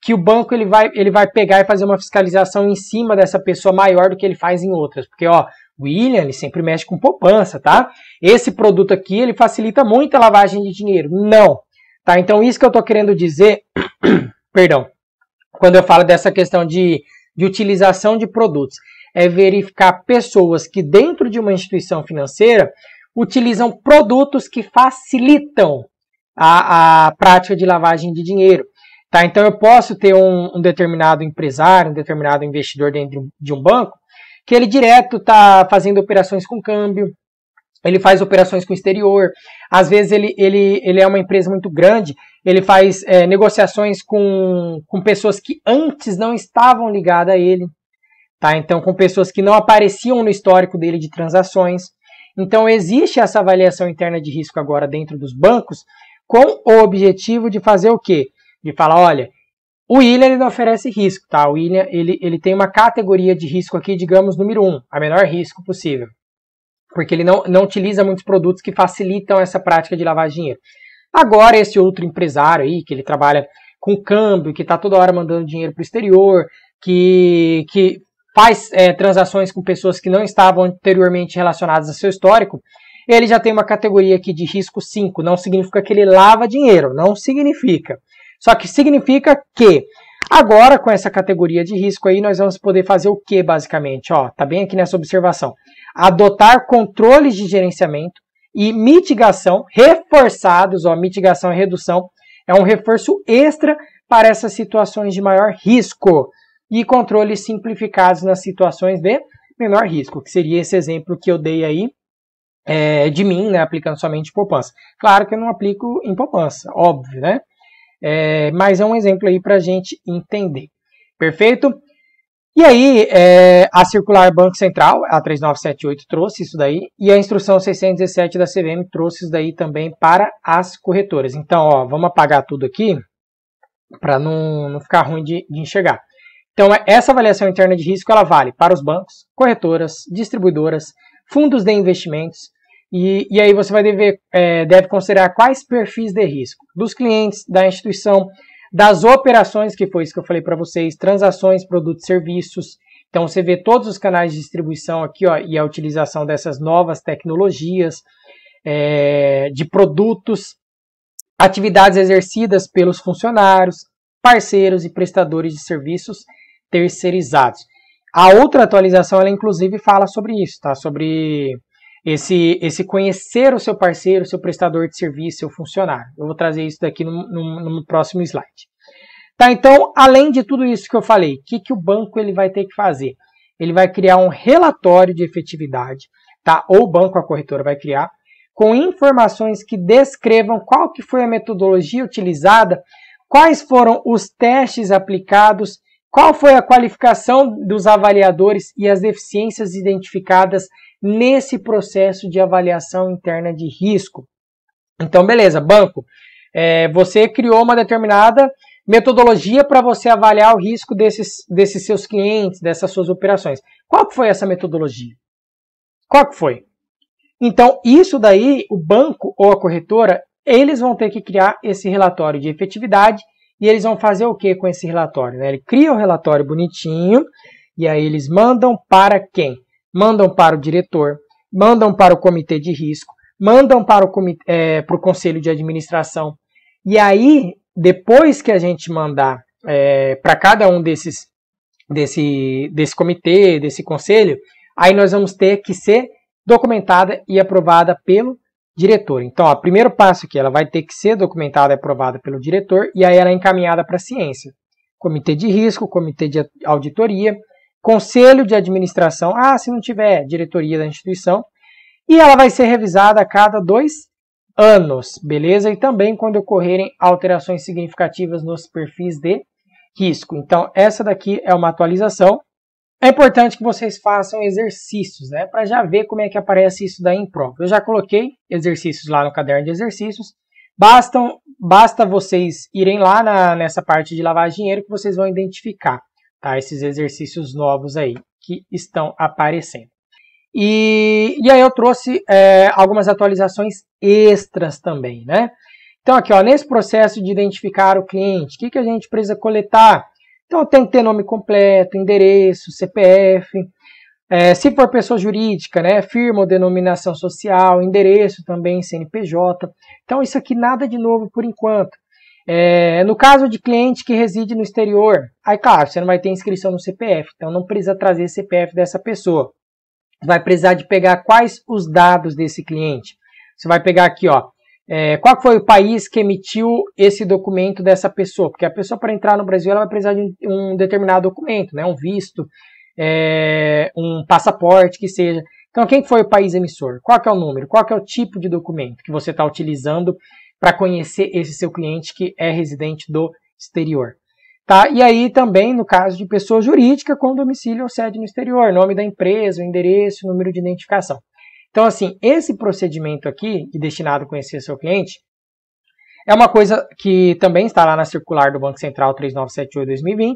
que o banco ele vai, ele vai pegar e fazer uma fiscalização em cima dessa pessoa maior do que ele faz em outras. Porque, ó, o William ele sempre mexe com poupança, tá? Esse produto aqui ele facilita muito a lavagem de dinheiro. Não. Tá? Então, isso que eu estou querendo dizer, perdão, quando eu falo dessa questão de, de utilização de produtos, é verificar pessoas que dentro de uma instituição financeira utilizam produtos que facilitam a, a prática de lavagem de dinheiro. Tá? Então, eu posso ter um, um determinado empresário, um determinado investidor dentro de um banco, que ele direto está fazendo operações com câmbio, ele faz operações com o exterior, às vezes ele, ele, ele é uma empresa muito grande, ele faz é, negociações com, com pessoas que antes não estavam ligadas a ele, tá? Então, com pessoas que não apareciam no histórico dele de transações. Então, existe essa avaliação interna de risco agora dentro dos bancos com o objetivo de fazer o quê? De falar, olha, o William ele não oferece risco, tá? O William ele, ele tem uma categoria de risco aqui, digamos, número um, a menor risco possível. Porque ele não, não utiliza muitos produtos que facilitam essa prática de lavar dinheiro. Agora, esse outro empresário aí, que ele trabalha com câmbio, que está toda hora mandando dinheiro para o exterior, que, que faz é, transações com pessoas que não estavam anteriormente relacionadas a seu histórico, ele já tem uma categoria aqui de risco 5. Não significa que ele lava dinheiro, não significa. Só que significa que agora com essa categoria de risco aí nós vamos poder fazer o que basicamente? Ó, tá bem aqui nessa observação. Adotar controles de gerenciamento e mitigação reforçados, ó, mitigação e redução é um reforço extra para essas situações de maior risco e controles simplificados nas situações de menor risco, que seria esse exemplo que eu dei aí é, de mim, né, aplicando somente poupança. Claro que eu não aplico em poupança, óbvio, né? É, mas é um exemplo aí para a gente entender. Perfeito? E aí, é, a circular Banco Central, a 3978, trouxe isso daí, e a instrução 617 da CVM trouxe isso daí também para as corretoras. Então, ó, vamos apagar tudo aqui, para não, não ficar ruim de, de enxergar. Então, é, essa avaliação interna de risco ela vale para os bancos, corretoras, distribuidoras, fundos de investimentos, e, e aí você vai dever, é, deve considerar quais perfis de risco dos clientes, da instituição, das operações, que foi isso que eu falei para vocês, transações, produtos, serviços. Então, você vê todos os canais de distribuição aqui ó, e a utilização dessas novas tecnologias, é, de produtos, atividades exercidas pelos funcionários, parceiros e prestadores de serviços terceirizados. A outra atualização, ela inclusive fala sobre isso, tá? Sobre esse, esse conhecer o seu parceiro, seu prestador de serviço, seu funcionário. Eu vou trazer isso daqui no, no, no próximo slide. Tá, então, além de tudo isso que eu falei, o que, que o banco ele vai ter que fazer? Ele vai criar um relatório de efetividade, tá? Ou o banco, a corretora vai criar, com informações que descrevam qual que foi a metodologia utilizada, quais foram os testes aplicados qual foi a qualificação dos avaliadores e as deficiências identificadas nesse processo de avaliação interna de risco? Então, beleza, banco, é, você criou uma determinada metodologia para você avaliar o risco desses, desses seus clientes, dessas suas operações. Qual foi essa metodologia? Qual que foi? Então, isso daí, o banco ou a corretora, eles vão ter que criar esse relatório de efetividade e eles vão fazer o que com esse relatório? Né? Ele cria o um relatório bonitinho e aí eles mandam para quem? Mandam para o diretor, mandam para o comitê de risco, mandam para o, comitê, é, para o conselho de administração. E aí, depois que a gente mandar é, para cada um desses desse, desse comitê, desse conselho, aí nós vamos ter que ser documentada e aprovada pelo diretor. Então, o primeiro passo aqui, ela vai ter que ser documentada e aprovada pelo diretor e aí ela é encaminhada para a ciência. Comitê de risco, comitê de auditoria, conselho de administração, ah, se não tiver diretoria da instituição, e ela vai ser revisada a cada dois anos, beleza? E também quando ocorrerem alterações significativas nos perfis de risco. Então, essa daqui é uma atualização é importante que vocês façam exercícios, né? Para já ver como é que aparece isso daí em prova. Eu já coloquei exercícios lá no caderno de exercícios. Bastam, basta vocês irem lá na, nessa parte de lavar dinheiro que vocês vão identificar tá? esses exercícios novos aí que estão aparecendo. E, e aí eu trouxe é, algumas atualizações extras também, né? Então aqui, ó, nesse processo de identificar o cliente, o que, que a gente precisa coletar? Então tem que ter nome completo, endereço, CPF. É, se for pessoa jurídica, né, firma ou denominação social, endereço também, CNPJ. Então isso aqui nada de novo por enquanto. É, no caso de cliente que reside no exterior, aí claro, você não vai ter inscrição no CPF, então não precisa trazer CPF dessa pessoa. Vai precisar de pegar quais os dados desse cliente. Você vai pegar aqui, ó, é, qual foi o país que emitiu esse documento dessa pessoa? Porque a pessoa, para entrar no Brasil, ela vai precisar de um, um determinado documento, né? um visto, é, um passaporte, que seja. Então, quem foi o país emissor? Qual é o número? Qual é o tipo de documento que você está utilizando para conhecer esse seu cliente que é residente do exterior? Tá? E aí também, no caso de pessoa jurídica, com domicílio ou sede no exterior, nome da empresa, endereço, número de identificação. Então, assim, esse procedimento aqui, destinado a conhecer seu cliente, é uma coisa que também está lá na circular do Banco Central 3978-2020,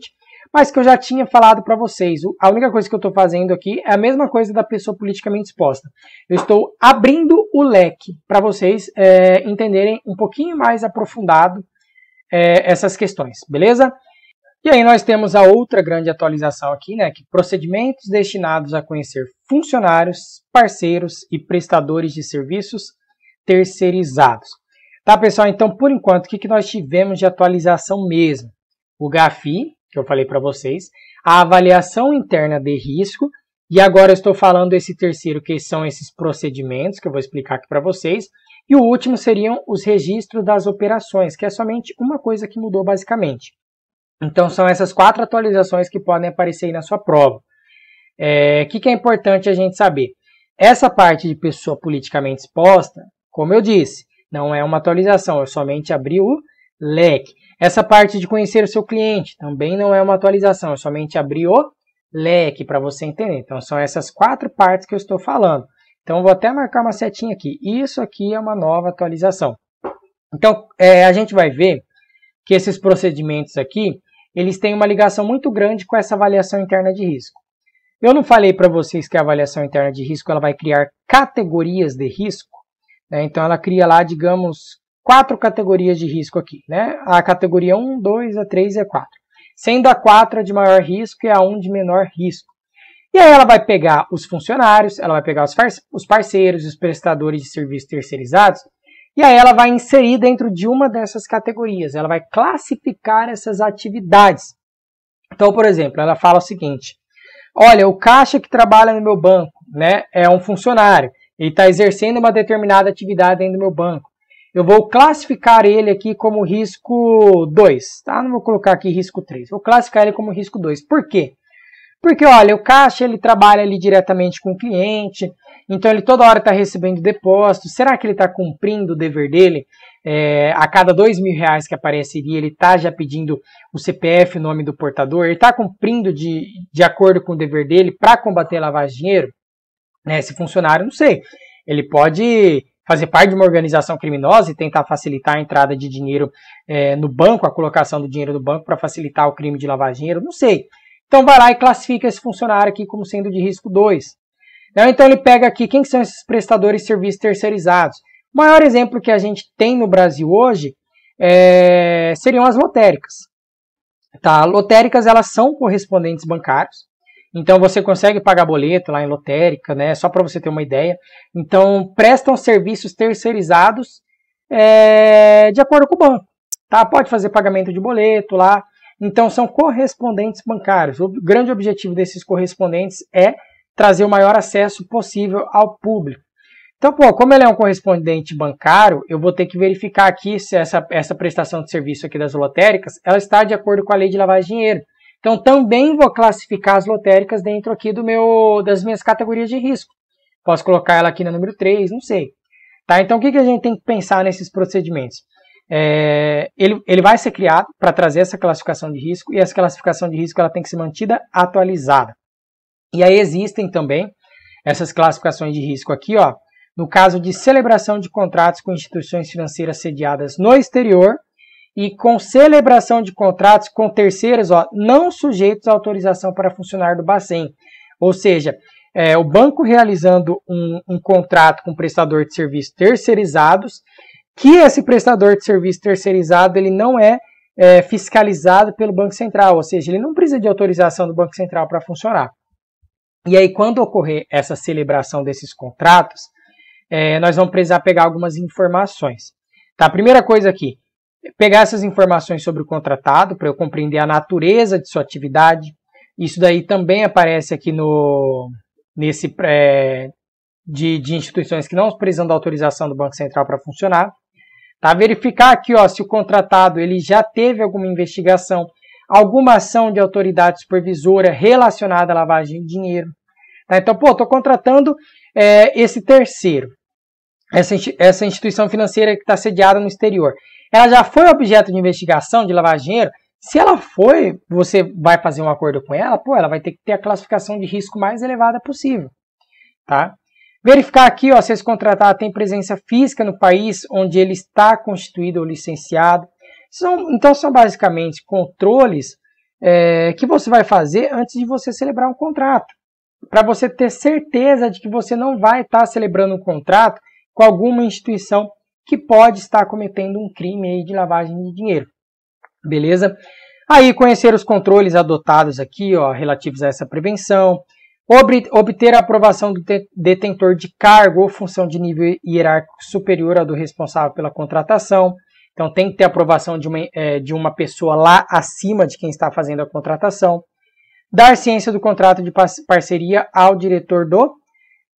mas que eu já tinha falado para vocês. A única coisa que eu estou fazendo aqui é a mesma coisa da pessoa politicamente exposta. Eu estou abrindo o leque para vocês é, entenderem um pouquinho mais aprofundado é, essas questões, beleza? E aí nós temos a outra grande atualização aqui, né, que procedimentos destinados a conhecer funcionários, parceiros e prestadores de serviços terceirizados. Tá, pessoal? Então, por enquanto, o que, que nós tivemos de atualização mesmo? O GAFI, que eu falei para vocês, a avaliação interna de risco, e agora eu estou falando esse terceiro, que são esses procedimentos, que eu vou explicar aqui para vocês, e o último seriam os registros das operações, que é somente uma coisa que mudou basicamente. Então são essas quatro atualizações que podem aparecer aí na sua prova. É, o é, que, que é importante a gente saber? Essa parte de pessoa politicamente exposta, como eu disse, não é uma atualização, eu somente abri o leque. Essa parte de conhecer o seu cliente também não é uma atualização, eu somente abri o leque para você entender. Então são essas quatro partes que eu estou falando. Então vou até marcar uma setinha aqui. Isso aqui é uma nova atualização. Então é, a gente vai ver que esses procedimentos aqui eles têm uma ligação muito grande com essa avaliação interna de risco. Eu não falei para vocês que a avaliação interna de risco ela vai criar categorias de risco. Né? Então ela cria lá, digamos, quatro categorias de risco aqui. Né? A categoria 1, 2, a 3 e a 4. Sendo a 4 a de maior risco e a 1 de menor risco. E aí ela vai pegar os funcionários, ela vai pegar os parceiros, os prestadores de serviços terceirizados e aí ela vai inserir dentro de uma dessas categorias, ela vai classificar essas atividades. Então, por exemplo, ela fala o seguinte: olha, o caixa que trabalha no meu banco né, é um funcionário, ele está exercendo uma determinada atividade dentro do meu banco. Eu vou classificar ele aqui como risco 2, tá? Não vou colocar aqui risco 3, vou classificar ele como risco 2. Por quê? Porque, olha, o caixa ele trabalha ali diretamente com o cliente, então ele toda hora está recebendo depósito. Será que ele está cumprindo o dever dele? É, a cada dois mil reais que apareceria, ele está já pedindo o CPF, o nome do portador. Ele está cumprindo de, de acordo com o dever dele para combater a lavagem de dinheiro? Né, esse funcionário, não sei. Ele pode fazer parte de uma organização criminosa e tentar facilitar a entrada de dinheiro é, no banco, a colocação do dinheiro no banco para facilitar o crime de lavagem de dinheiro, não sei. Então vai lá e classifica esse funcionário aqui como sendo de risco 2. Né? Então ele pega aqui quem são esses prestadores de serviços terceirizados. O maior exemplo que a gente tem no Brasil hoje é, seriam as lotéricas. Tá? Lotéricas elas são correspondentes bancários. Então você consegue pagar boleto lá em lotérica, né? Só para você ter uma ideia. Então prestam serviços terceirizados é, de acordo com o banco. Tá? Pode fazer pagamento de boleto lá. Então são correspondentes bancários. O grande objetivo desses correspondentes é trazer o maior acesso possível ao público. Então, pô, como ele é um correspondente bancário, eu vou ter que verificar aqui se essa, essa prestação de serviço aqui das lotéricas, ela está de acordo com a lei de lavar de dinheiro. Então, também vou classificar as lotéricas dentro aqui do meu, das minhas categorias de risco. Posso colocar ela aqui na número 3, não sei. Tá? Então, o que, que a gente tem que pensar nesses procedimentos? É, ele, ele vai ser criado para trazer essa classificação de risco e essa classificação de risco ela tem que ser mantida atualizada. E aí existem também essas classificações de risco aqui, ó. No caso de celebração de contratos com instituições financeiras sediadas no exterior e com celebração de contratos com terceiros, ó, não sujeitos à autorização para funcionar do Bacen. Ou seja, é, o banco realizando um, um contrato com um prestador de serviços terceirizados, que esse prestador de serviço terceirizado ele não é, é fiscalizado pelo Banco Central, ou seja, ele não precisa de autorização do Banco Central para funcionar. E aí, quando ocorrer essa celebração desses contratos, é, nós vamos precisar pegar algumas informações. Tá? A primeira coisa aqui, pegar essas informações sobre o contratado para eu compreender a natureza de sua atividade. Isso daí também aparece aqui no nesse é, de, de instituições que não precisam da autorização do Banco Central para funcionar. Tá? Verificar aqui ó, se o contratado ele já teve alguma investigação, alguma ação de autoridade supervisora relacionada à lavagem de dinheiro. Tá? Então, pô, estou contratando é, esse terceiro, essa, essa instituição financeira que está sediada no exterior. Ela já foi objeto de investigação de lavar dinheiro? Se ela foi, você vai fazer um acordo com ela, pô, ela vai ter que ter a classificação de risco mais elevada possível, tá? Verificar aqui, ó, se esse contratado tem presença física no país onde ele está constituído ou licenciado. São, então, são basicamente controles é, que você vai fazer antes de você celebrar um contrato, para você ter certeza de que você não vai estar tá celebrando um contrato com alguma instituição que pode estar cometendo um crime aí de lavagem de dinheiro. Beleza? Aí conhecer os controles adotados aqui, ó, relativos a essa prevenção, obter a aprovação do detentor de cargo ou função de nível hierárquico superior ao do responsável pela contratação. Então tem que ter aprovação de uma, é, de uma pessoa lá acima de quem está fazendo a contratação dar ciência do contrato de parceria ao diretor do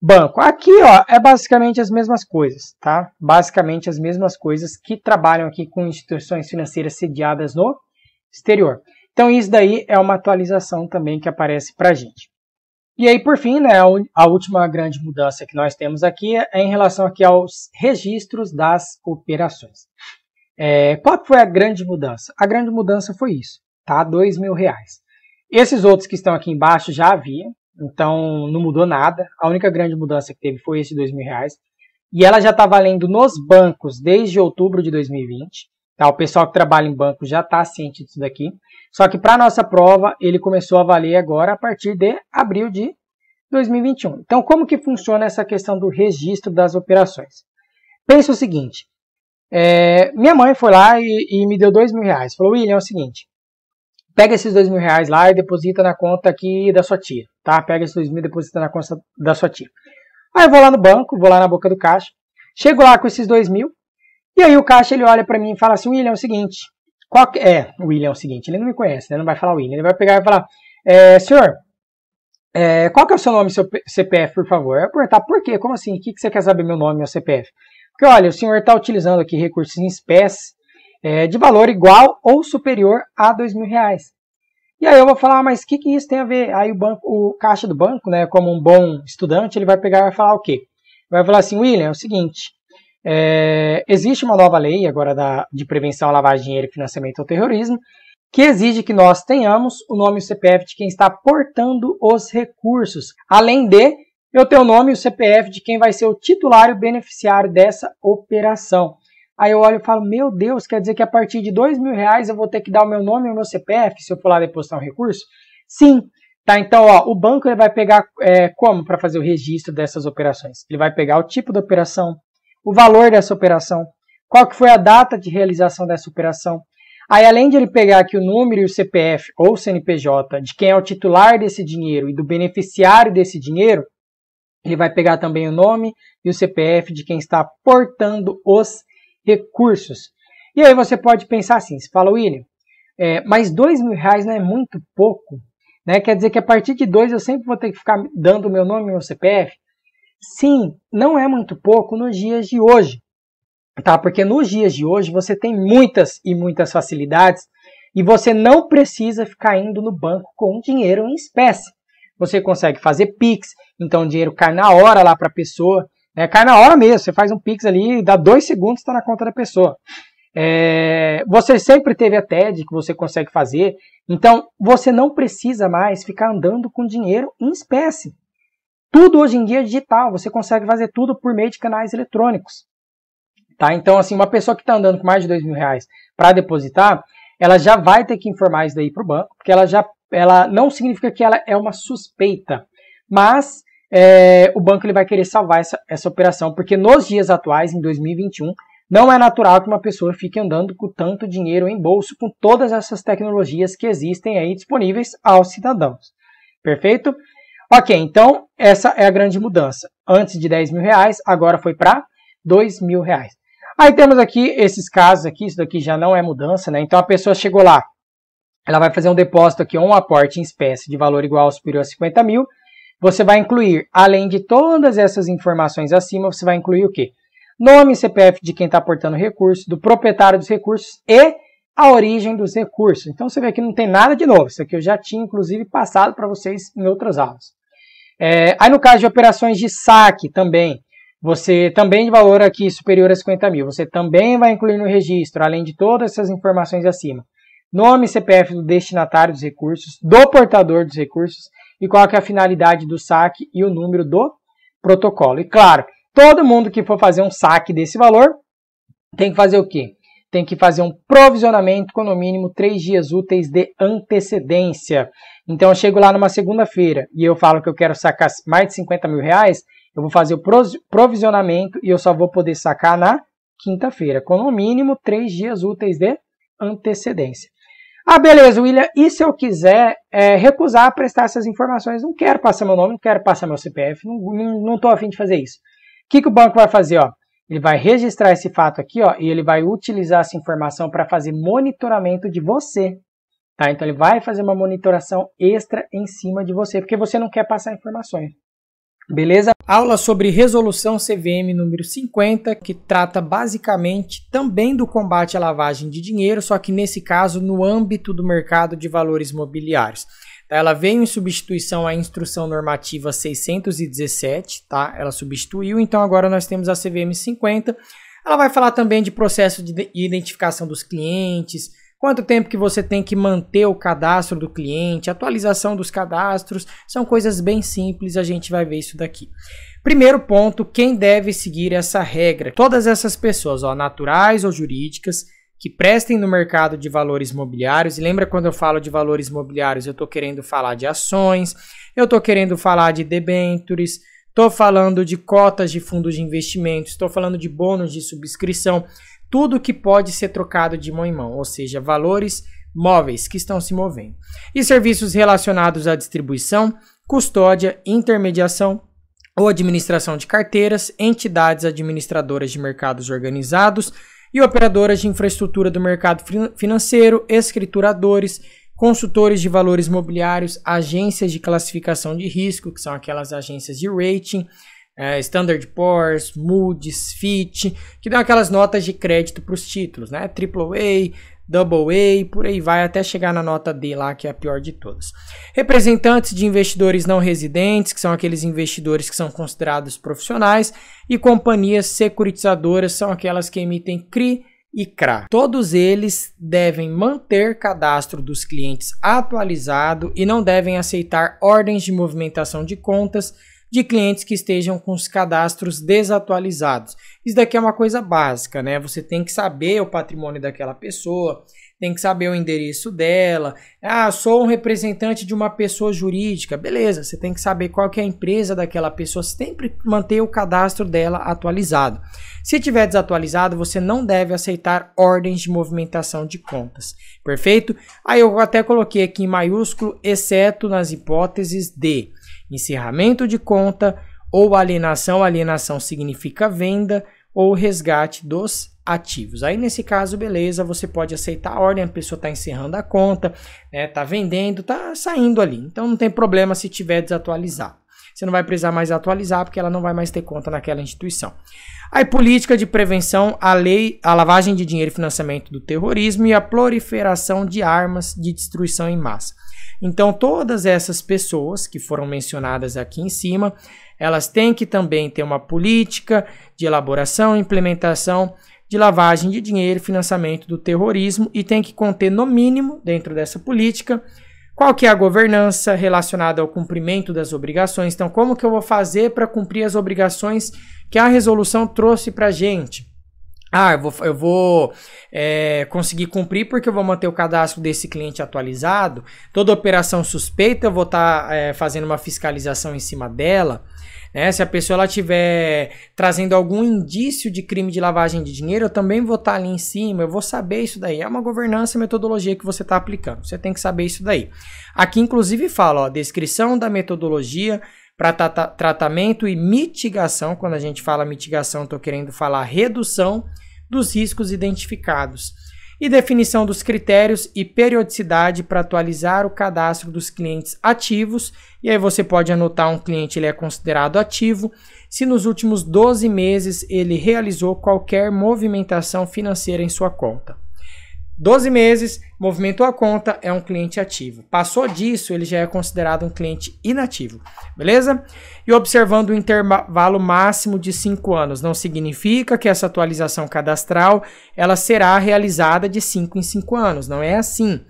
banco. Aqui, ó, é basicamente as mesmas coisas, tá? Basicamente as mesmas coisas que trabalham aqui com instituições financeiras sediadas no exterior. Então, isso daí é uma atualização também que aparece para a gente. E aí, por fim, né, a última grande mudança que nós temos aqui é, é em relação aqui aos registros das operações. É, qual foi a grande mudança? A grande mudança foi isso, tá? Dois mil reais. Esses outros que estão aqui embaixo já havia, então não mudou nada. A única grande mudança que teve foi esse dois R$ 2.000. E ela já está valendo nos bancos desde outubro de 2020. Tá? O pessoal que trabalha em banco já está ciente disso daqui. Só que para a nossa prova, ele começou a valer agora a partir de abril de 2021. Então, como que funciona essa questão do registro das operações? Pensa o seguinte. É, minha mãe foi lá e, e me deu dois mil reais. Falou, William, é o seguinte. Pega esses dois mil reais lá e deposita na conta aqui da sua tia, tá? Pega esses dois mil e deposita na conta da sua tia. Aí eu vou lá no banco, vou lá na boca do caixa, chego lá com esses dois mil, e aí o caixa ele olha para mim e fala assim, William, é o seguinte, qual que... é, William é o seguinte, ele não me conhece, né? Não vai falar William, ele vai pegar e vai falar, é, senhor, é, qual que é o seu nome e seu CPF, por favor? Eu vou perguntar, por quê? Como assim? O que, que você quer saber meu nome e meu CPF? Porque, olha, o senhor está utilizando aqui recursos em espécie é, de valor igual ou superior a dois mil reais. E aí eu vou falar, ah, mas o que, que isso tem a ver? Aí o banco, o caixa do banco, né, como um bom estudante, ele vai pegar e vai falar o quê? Vai falar assim, William, é o seguinte, é, existe uma nova lei agora da, de prevenção à lavagem de dinheiro e financiamento ao terrorismo que exige que nós tenhamos o nome e o CPF de quem está aportando os recursos, além de eu ter o nome e o CPF de quem vai ser o titular e o beneficiário dessa operação. Aí eu olho e falo, meu Deus, quer dizer que a partir de dois mil reais eu vou ter que dar o meu nome e o meu CPF se eu for lá depositar um recurso? Sim. Tá, então ó, o banco ele vai pegar é, como para fazer o registro dessas operações? Ele vai pegar o tipo da operação, o valor dessa operação, qual que foi a data de realização dessa operação. Aí além de ele pegar aqui o número e o CPF ou o CNPJ de quem é o titular desse dinheiro e do beneficiário desse dinheiro, ele vai pegar também o nome e o CPF de quem está portando os recursos. E aí você pode pensar assim, você fala, William, é, mas dois mil reais não é muito pouco? Né? Quer dizer que a partir de dois eu sempre vou ter que ficar dando o meu nome e meu CPF? Sim, não é muito pouco nos dias de hoje, tá? Porque nos dias de hoje você tem muitas e muitas facilidades e você não precisa ficar indo no banco com dinheiro em espécie. Você consegue fazer Pix, então o dinheiro cai na hora lá para a pessoa. É, cai na hora mesmo, você faz um Pix ali, dá dois segundos, está na conta da pessoa. É, você sempre teve a TED que você consegue fazer, então você não precisa mais ficar andando com dinheiro em espécie. Tudo hoje em dia é digital, você consegue fazer tudo por meio de canais eletrônicos. Tá? Então, assim, uma pessoa que está andando com mais de dois mil reais para depositar, ela já vai ter que informar isso daí para o banco, porque ela já ela não significa que ela é uma suspeita, mas é, o banco ele vai querer salvar essa, essa operação, porque nos dias atuais, em 2021, não é natural que uma pessoa fique andando com tanto dinheiro em bolso com todas essas tecnologias que existem aí disponíveis aos cidadãos. Perfeito? Ok, então essa é a grande mudança. Antes de 10 mil reais, agora foi para 2 mil reais. Aí temos aqui esses casos aqui, isso daqui já não é mudança, né? Então a pessoa chegou lá, ela vai fazer um depósito aqui ou um aporte em espécie de valor igual ou superior a 50 mil, você vai incluir, além de todas essas informações acima, você vai incluir o quê? Nome e CPF de quem está aportando o recurso, do proprietário dos recursos e a origem dos recursos. Então você vê que não tem nada de novo. Isso aqui eu já tinha, inclusive, passado para vocês em outras aulas. É, aí no caso de operações de saque também, você também de valor aqui superior a 50 mil, você também vai incluir no registro, além de todas essas informações acima. Nome e CPF do destinatário dos recursos, do portador dos recursos e qual é a finalidade do saque e o número do protocolo. E claro, todo mundo que for fazer um saque desse valor tem que fazer o quê? Tem que fazer um provisionamento com no mínimo três dias úteis de antecedência. Então eu chego lá numa segunda-feira e eu falo que eu quero sacar mais de 50 mil reais, eu vou fazer o provisionamento e eu só vou poder sacar na quinta-feira, com no mínimo três dias úteis de antecedência. Ah, beleza, William, e se eu quiser é, recusar prestar essas informações? Não quero passar meu nome, não quero passar meu CPF, não estou afim de fazer isso. O que, que o banco vai fazer? Ó? Ele vai registrar esse fato aqui ó, e ele vai utilizar essa informação para fazer monitoramento de você. Tá? Então ele vai fazer uma monitoração extra em cima de você, porque você não quer passar informações. Beleza? aula sobre resolução CVM número 50, que trata basicamente também do combate à lavagem de dinheiro, só que nesse caso no âmbito do mercado de valores imobiliários. Tá, ela veio em substituição à instrução normativa 617, tá? Ela substituiu, então agora nós temos a CVM 50. Ela vai falar também de processo de identificação dos clientes, Quanto tempo que você tem que manter o cadastro do cliente, atualização dos cadastros, são coisas bem simples, a gente vai ver isso daqui. Primeiro ponto, quem deve seguir essa regra? Todas essas pessoas, ó, naturais ou jurídicas, que prestem no mercado de valores imobiliários. E lembra quando eu falo de valores imobiliários, eu estou querendo falar de ações, eu estou querendo falar de debentures, estou falando de cotas de fundos de investimentos, estou falando de bônus de subscrição tudo que pode ser trocado de mão em mão, ou seja, valores móveis que estão se movendo, e serviços relacionados à distribuição, custódia, intermediação ou administração de carteiras, entidades administradoras de mercados organizados e operadoras de infraestrutura do mercado financeiro, escrituradores, consultores de valores mobiliários, agências de classificação de risco, que são aquelas agências de rating, é, Standard Poor's, Moody's, Fitch, que dão aquelas notas de crédito para os títulos, né? AAA, Double A, por aí vai até chegar na nota D lá, que é a pior de todas. Representantes de investidores não residentes, que são aqueles investidores que são considerados profissionais, e companhias securitizadoras são aquelas que emitem CRI e CRA. Todos eles devem manter cadastro dos clientes atualizado e não devem aceitar ordens de movimentação de contas de clientes que estejam com os cadastros desatualizados. Isso daqui é uma coisa básica, né? Você tem que saber o patrimônio daquela pessoa, tem que saber o endereço dela. Ah, sou um representante de uma pessoa jurídica. Beleza, você tem que saber qual que é a empresa daquela pessoa, sempre manter o cadastro dela atualizado. Se tiver desatualizado, você não deve aceitar ordens de movimentação de contas. Perfeito? Aí eu até coloquei aqui em maiúsculo, exceto nas hipóteses de encerramento de conta ou alienação. Alienação significa venda ou resgate dos ativos. Aí nesse caso, beleza, você pode aceitar a ordem, a pessoa está encerrando a conta, está né, tá vendendo, está saindo ali. Então não tem problema se tiver desatualizado. Você não vai precisar mais atualizar porque ela não vai mais ter conta naquela instituição. Aí, política de prevenção à lei, à lavagem de dinheiro e financiamento do terrorismo e à proliferação de armas de destruição em massa. Então, todas essas pessoas que foram mencionadas aqui em cima, elas têm que também ter uma política de elaboração e implementação de lavagem de dinheiro e financiamento do terrorismo e tem que conter, no mínimo, dentro dessa política, qual que é a governança relacionada ao cumprimento das obrigações? Então, como que eu vou fazer para cumprir as obrigações que a resolução trouxe para a gente? Ah, eu vou, eu vou é, conseguir cumprir porque eu vou manter o cadastro desse cliente atualizado. Toda operação suspeita eu vou estar tá, é, fazendo uma fiscalização em cima dela. Né? Se a pessoa ela tiver trazendo algum indício de crime de lavagem de dinheiro, eu também vou estar tá ali em cima, eu vou saber isso daí. É uma governança, é metodologia que você está aplicando. Você tem que saber isso daí. Aqui, inclusive, fala, ó, descrição da metodologia para tra tratamento e mitigação. Quando a gente fala mitigação, estou querendo falar redução dos riscos identificados e definição dos critérios e periodicidade para atualizar o cadastro dos clientes ativos. E aí você pode anotar um cliente ele é considerado ativo se nos últimos 12 meses ele realizou qualquer movimentação financeira em sua conta. 12 meses, movimentou a conta, é um cliente ativo. Passou disso, ele já é considerado um cliente inativo, beleza? E observando o intervalo máximo de 5 anos, não significa que essa atualização cadastral ela será realizada de 5 em 5 anos, não é assim.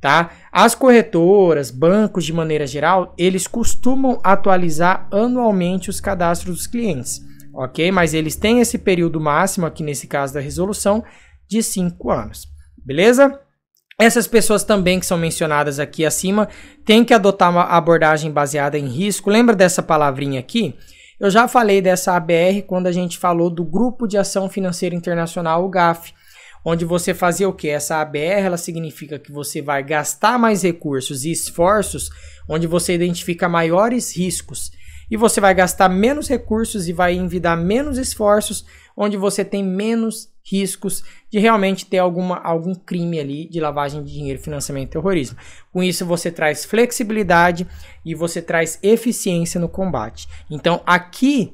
Tá? As corretoras, bancos de maneira geral, eles costumam atualizar anualmente os cadastros dos clientes, ok? Mas eles têm esse período máximo, aqui nesse caso da resolução, de 5 anos beleza? Essas pessoas também que são mencionadas aqui acima têm que adotar uma abordagem baseada em risco. Lembra dessa palavrinha aqui? Eu já falei dessa ABR quando a gente falou do Grupo de Ação Financeira Internacional, o GAF, onde você fazia o que? Essa ABR ela significa que você vai gastar mais recursos e esforços, onde você identifica maiores riscos. E você vai gastar menos recursos e vai envidar menos esforços, onde você tem menos riscos de realmente ter alguma, algum crime ali de lavagem de dinheiro, financiamento e terrorismo. Com isso, você traz flexibilidade e você traz eficiência no combate. Então, aqui,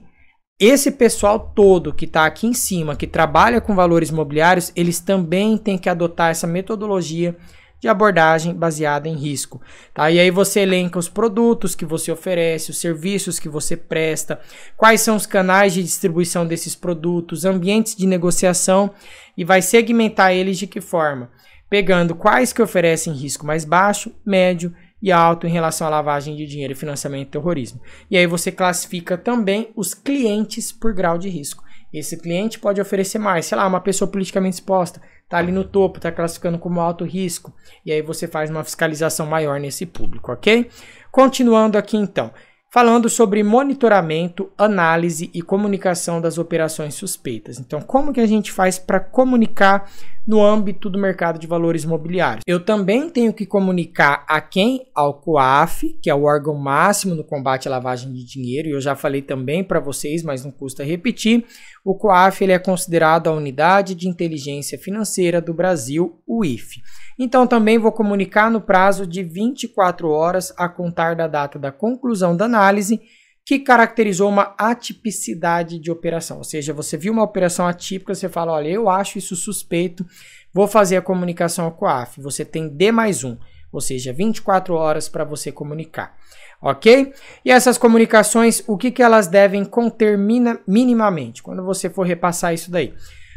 esse pessoal todo que está aqui em cima, que trabalha com valores imobiliários, eles também têm que adotar essa metodologia de abordagem baseada em risco. Tá? E aí você elenca os produtos que você oferece, os serviços que você presta, quais são os canais de distribuição desses produtos, ambientes de negociação e vai segmentar eles de que forma? Pegando quais que oferecem risco mais baixo, médio e alto em relação à lavagem de dinheiro e financiamento do terrorismo. E aí você classifica também os clientes por grau de risco. Esse cliente pode oferecer mais, sei lá, uma pessoa politicamente exposta, tá ali no topo, tá classificando como alto risco, e aí você faz uma fiscalização maior nesse público, ok? Continuando aqui então falando sobre monitoramento, análise e comunicação das operações suspeitas. Então, como que a gente faz para comunicar no âmbito do mercado de valores imobiliários? Eu também tenho que comunicar a quem? Ao COAF, que é o órgão máximo no combate à lavagem de dinheiro, e eu já falei também para vocês, mas não custa repetir. O COAF ele é considerado a Unidade de Inteligência Financeira do Brasil, o IFE. Então também vou comunicar no prazo de 24 horas a contar da data da conclusão da análise, que caracterizou uma atipicidade de operação. Ou seja, você viu uma operação atípica, você fala, olha, eu acho isso suspeito, vou fazer a comunicação ao COAF. Você tem D mais um, ou seja, 24 horas para você comunicar. Ok? E essas comunicações, o que, que elas devem conter minimamente? Quando você for repassar isso daí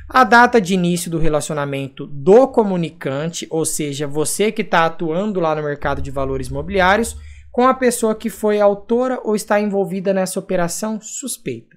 a data de início do relacionamento do comunicante, ou seja, você que está atuando lá no mercado de valores imobiliários, com a pessoa que foi autora ou está envolvida nessa operação suspeita.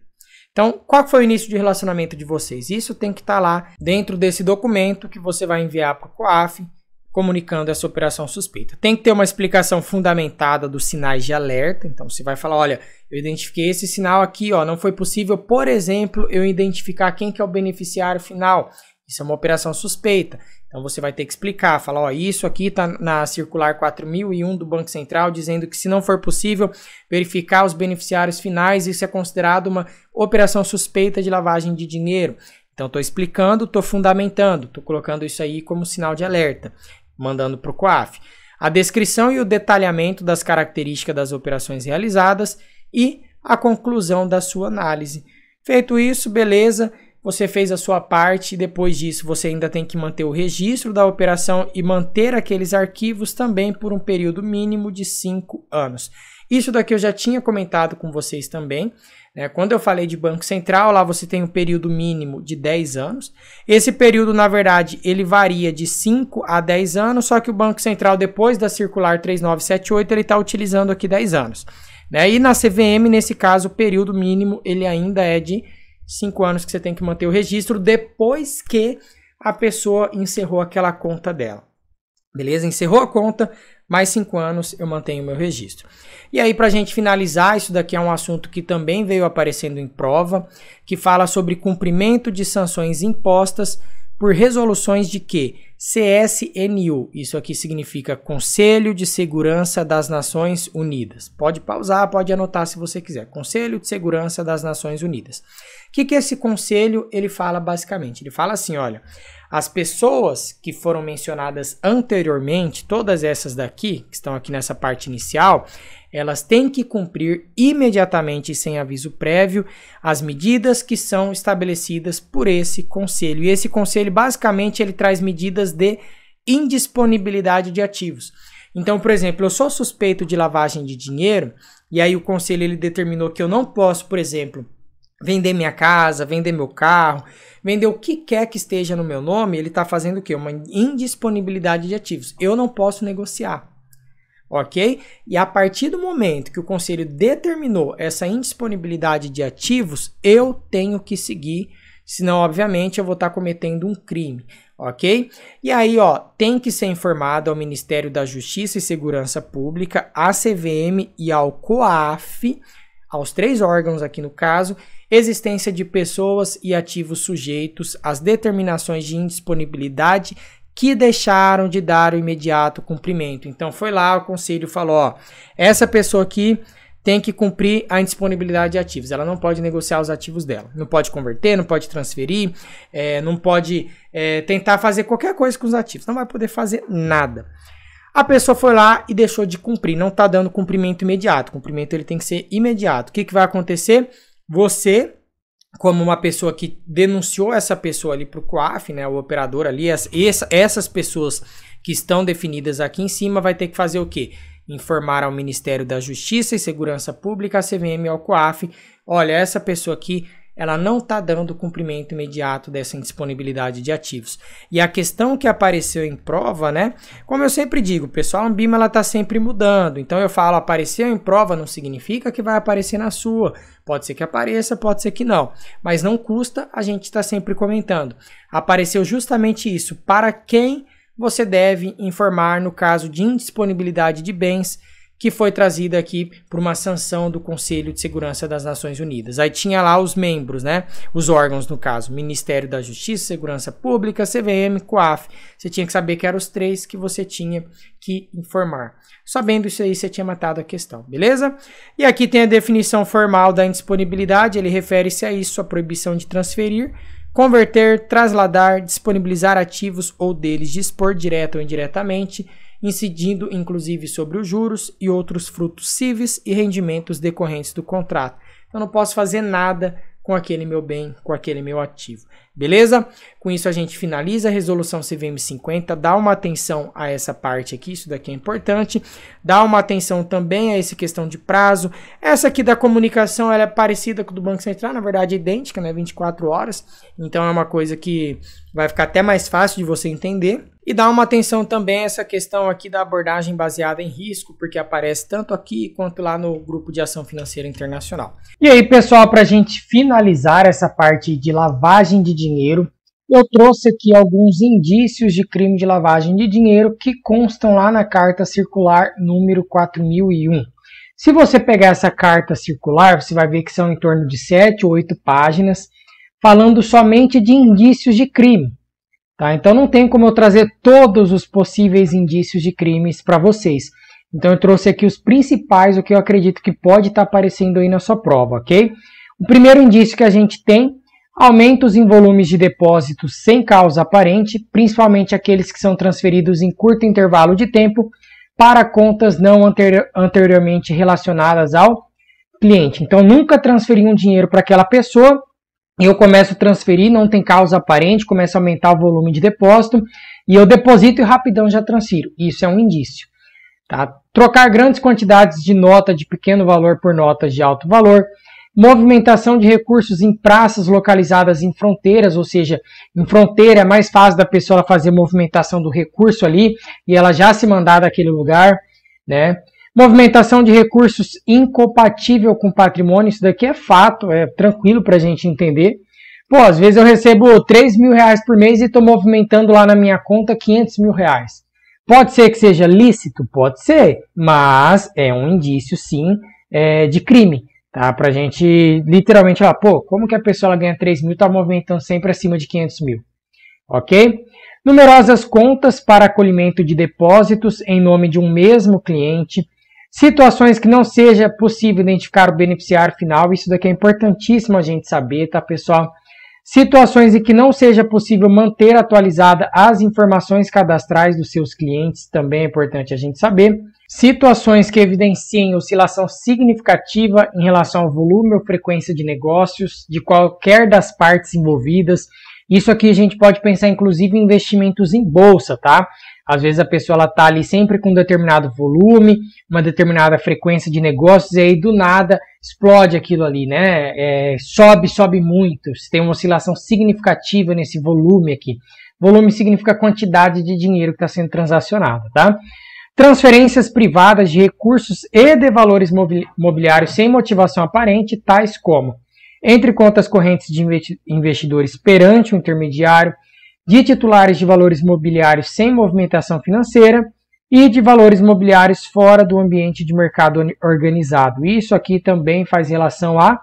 Então, qual foi o início de relacionamento de vocês? Isso tem que estar tá lá dentro desse documento que você vai enviar para o COAF, comunicando essa operação suspeita. Tem que ter uma explicação fundamentada dos sinais de alerta. Então, você vai falar, olha, eu identifiquei esse sinal aqui, ó, não foi possível, por exemplo, eu identificar quem que é o beneficiário final. Isso é uma operação suspeita. Então, você vai ter que explicar, falar, ó, isso aqui está na circular 4001 do Banco Central, dizendo que se não for possível verificar os beneficiários finais, isso é considerado uma operação suspeita de lavagem de dinheiro. Então, estou explicando, estou fundamentando, estou colocando isso aí como sinal de alerta, mandando para o COAF. A descrição e o detalhamento das características das operações realizadas e a conclusão da sua análise. Feito isso, beleza, você fez a sua parte e depois disso você ainda tem que manter o registro da operação e manter aqueles arquivos também por um período mínimo de 5 anos. Isso daqui eu já tinha comentado com vocês também. Né? Quando eu falei de Banco Central, lá você tem um período mínimo de 10 anos. Esse período, na verdade, ele varia de 5 a 10 anos, só que o Banco Central, depois da Circular 3978, ele está utilizando aqui 10 anos. Né? E na CVM, nesse caso, o período mínimo ele ainda é de 5 anos que você tem que manter o registro depois que a pessoa encerrou aquela conta dela. Beleza? Encerrou a conta, mais cinco anos eu mantenho meu registro. E aí, para a gente finalizar, isso daqui é um assunto que também veio aparecendo em prova, que fala sobre cumprimento de sanções impostas por resoluções de que CSNU, isso aqui significa Conselho de Segurança das Nações Unidas. Pode pausar, pode anotar se você quiser. Conselho de Segurança das Nações Unidas. O que, que esse conselho ele fala basicamente? Ele fala assim, olha, as pessoas que foram mencionadas anteriormente, todas essas daqui, que estão aqui nessa parte inicial, elas têm que cumprir imediatamente e sem aviso prévio as medidas que são estabelecidas por esse conselho. E esse conselho basicamente ele traz medidas de indisponibilidade de ativos. Então, por exemplo, eu sou suspeito de lavagem de dinheiro e aí o conselho ele determinou que eu não posso, por exemplo, vender minha casa, vender meu carro, vender o que quer que esteja no meu nome, ele está fazendo o quê? Uma indisponibilidade de ativos. Eu não posso negociar. Ok? E a partir do momento que o conselho determinou essa indisponibilidade de ativos, eu tenho que seguir, senão, obviamente, eu vou estar tá cometendo um crime. Ok? E aí, ó, tem que ser informado ao Ministério da Justiça e Segurança Pública, à CVM e ao COAF, aos três órgãos aqui no caso, existência de pessoas e ativos sujeitos às determinações de indisponibilidade que deixaram de dar o imediato cumprimento. Então foi lá o conselho falou, ó, essa pessoa aqui tem que cumprir a indisponibilidade de ativos. Ela não pode negociar os ativos dela. Não pode converter, não pode transferir, é, não pode é, tentar fazer qualquer coisa com os ativos. Não vai poder fazer nada. A pessoa foi lá e deixou de cumprir. Não está dando cumprimento imediato. O cumprimento ele tem que ser imediato. O que, que vai acontecer? Você, como uma pessoa que denunciou essa pessoa ali para o COAF, né, o operador ali, as, essa, essas pessoas que estão definidas aqui em cima vai ter que fazer o quê? Informar ao Ministério da Justiça e Segurança Pública, a CVM ao COAF, olha, essa pessoa aqui ela não está dando cumprimento imediato dessa indisponibilidade de ativos. E a questão que apareceu em prova, né? Como eu sempre digo, pessoal, a Ambima está sempre mudando. Então eu falo, apareceu em prova não significa que vai aparecer na sua. Pode ser que apareça, pode ser que não. Mas não custa, a gente está sempre comentando. Apareceu justamente isso. Para quem você deve informar no caso de indisponibilidade de bens que foi trazida aqui por uma sanção do Conselho de Segurança das Nações Unidas. Aí tinha lá os membros, né? Os órgãos, no caso, Ministério da Justiça, Segurança Pública, CVM, COAF. Você tinha que saber que eram os três que você tinha que informar. Sabendo isso aí, você tinha matado a questão, beleza? E aqui tem a definição formal da indisponibilidade, ele refere-se a isso, a proibição de transferir converter, trasladar, disponibilizar ativos ou deles dispor direta ou indiretamente, incidindo inclusive sobre os juros e outros frutos cíveis e rendimentos decorrentes do contrato. Eu não posso fazer nada com aquele meu bem, com aquele meu ativo. Beleza? Com isso a gente finaliza a resolução CVM 50, dá uma atenção a essa parte aqui, isso daqui é importante. Dá uma atenção também a essa questão de prazo. Essa aqui da comunicação, ela é parecida com do Banco Central, na verdade é idêntica, né? 24 horas. Então é uma coisa que vai ficar até mais fácil de você entender. E dá uma atenção também a essa questão aqui da abordagem baseada em risco, porque aparece tanto aqui quanto lá no grupo de ação financeira internacional. E aí, pessoal, para a gente finalizar essa parte de lavagem de dinheiro, eu trouxe aqui alguns indícios de crime de lavagem de dinheiro que constam lá na carta circular número 4001. Se você pegar essa carta circular, você vai ver que são em torno de 7 ou 8 páginas falando somente de indícios de crime. Tá? Então não tem como eu trazer todos os possíveis indícios de crimes para vocês. Então eu trouxe aqui os principais, o que eu acredito que pode estar tá aparecendo aí na sua prova, ok? O primeiro indício que a gente tem, aumentos em volumes de depósitos sem causa aparente, principalmente aqueles que são transferidos em curto intervalo de tempo para contas não anteriormente relacionadas ao cliente. Então nunca transferir um dinheiro para aquela pessoa eu começo a transferir, não tem causa aparente, começo a aumentar o volume de depósito e eu deposito e rapidão já transfiro. Isso é um indício. Tá? Trocar grandes quantidades de nota de pequeno valor por notas de alto valor, movimentação de recursos em praças localizadas em fronteiras, ou seja, em fronteira é mais fácil da pessoa fazer movimentação do recurso ali e ela já se mandar daquele lugar, né? Movimentação de recursos incompatível com patrimônio, isso daqui é fato, é tranquilo para a gente entender. Pô, às vezes eu recebo 3 mil reais por mês e estou movimentando lá na minha conta 500 mil reais. Pode ser que seja lícito? Pode ser, mas é um indício sim é, de crime. Tá? Para a gente literalmente falar, pô, como que a pessoa ganha 3 mil e está movimentando sempre acima de 500 mil? Ok? Numerosas contas para acolhimento de depósitos em nome de um mesmo cliente Situações que não seja possível identificar o beneficiário final, isso daqui é importantíssimo a gente saber, tá, pessoal? Situações em que não seja possível manter atualizada as informações cadastrais dos seus clientes, também é importante a gente saber. Situações que evidenciem oscilação significativa em relação ao volume ou frequência de negócios de qualquer das partes envolvidas. Isso aqui a gente pode pensar inclusive em investimentos em bolsa, tá? Às vezes a pessoa ela tá ali sempre com um determinado volume, uma determinada frequência de negócios e aí do nada explode aquilo ali, né? É, sobe, sobe muito. tem uma oscilação significativa nesse volume aqui. Volume significa a quantidade de dinheiro que está sendo transacionado, tá? Transferências privadas de recursos e de valores mobiliários sem motivação aparente, tais como entre contas correntes de investidores perante o intermediário, de titulares de valores mobiliários sem movimentação financeira e de valores mobiliários fora do ambiente de mercado organizado. Isso aqui também faz relação à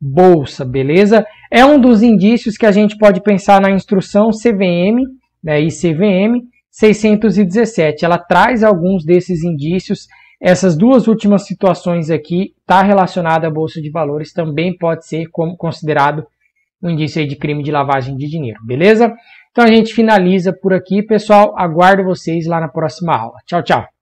bolsa, beleza? É um dos indícios que a gente pode pensar na instrução CVM né, e CVM 617. Ela traz alguns desses indícios. Essas duas últimas situações aqui está relacionada à bolsa de valores, também pode ser como considerado um indício de crime de lavagem de dinheiro, beleza? Então a gente finaliza por aqui, pessoal. Aguardo vocês lá na próxima aula. Tchau, tchau.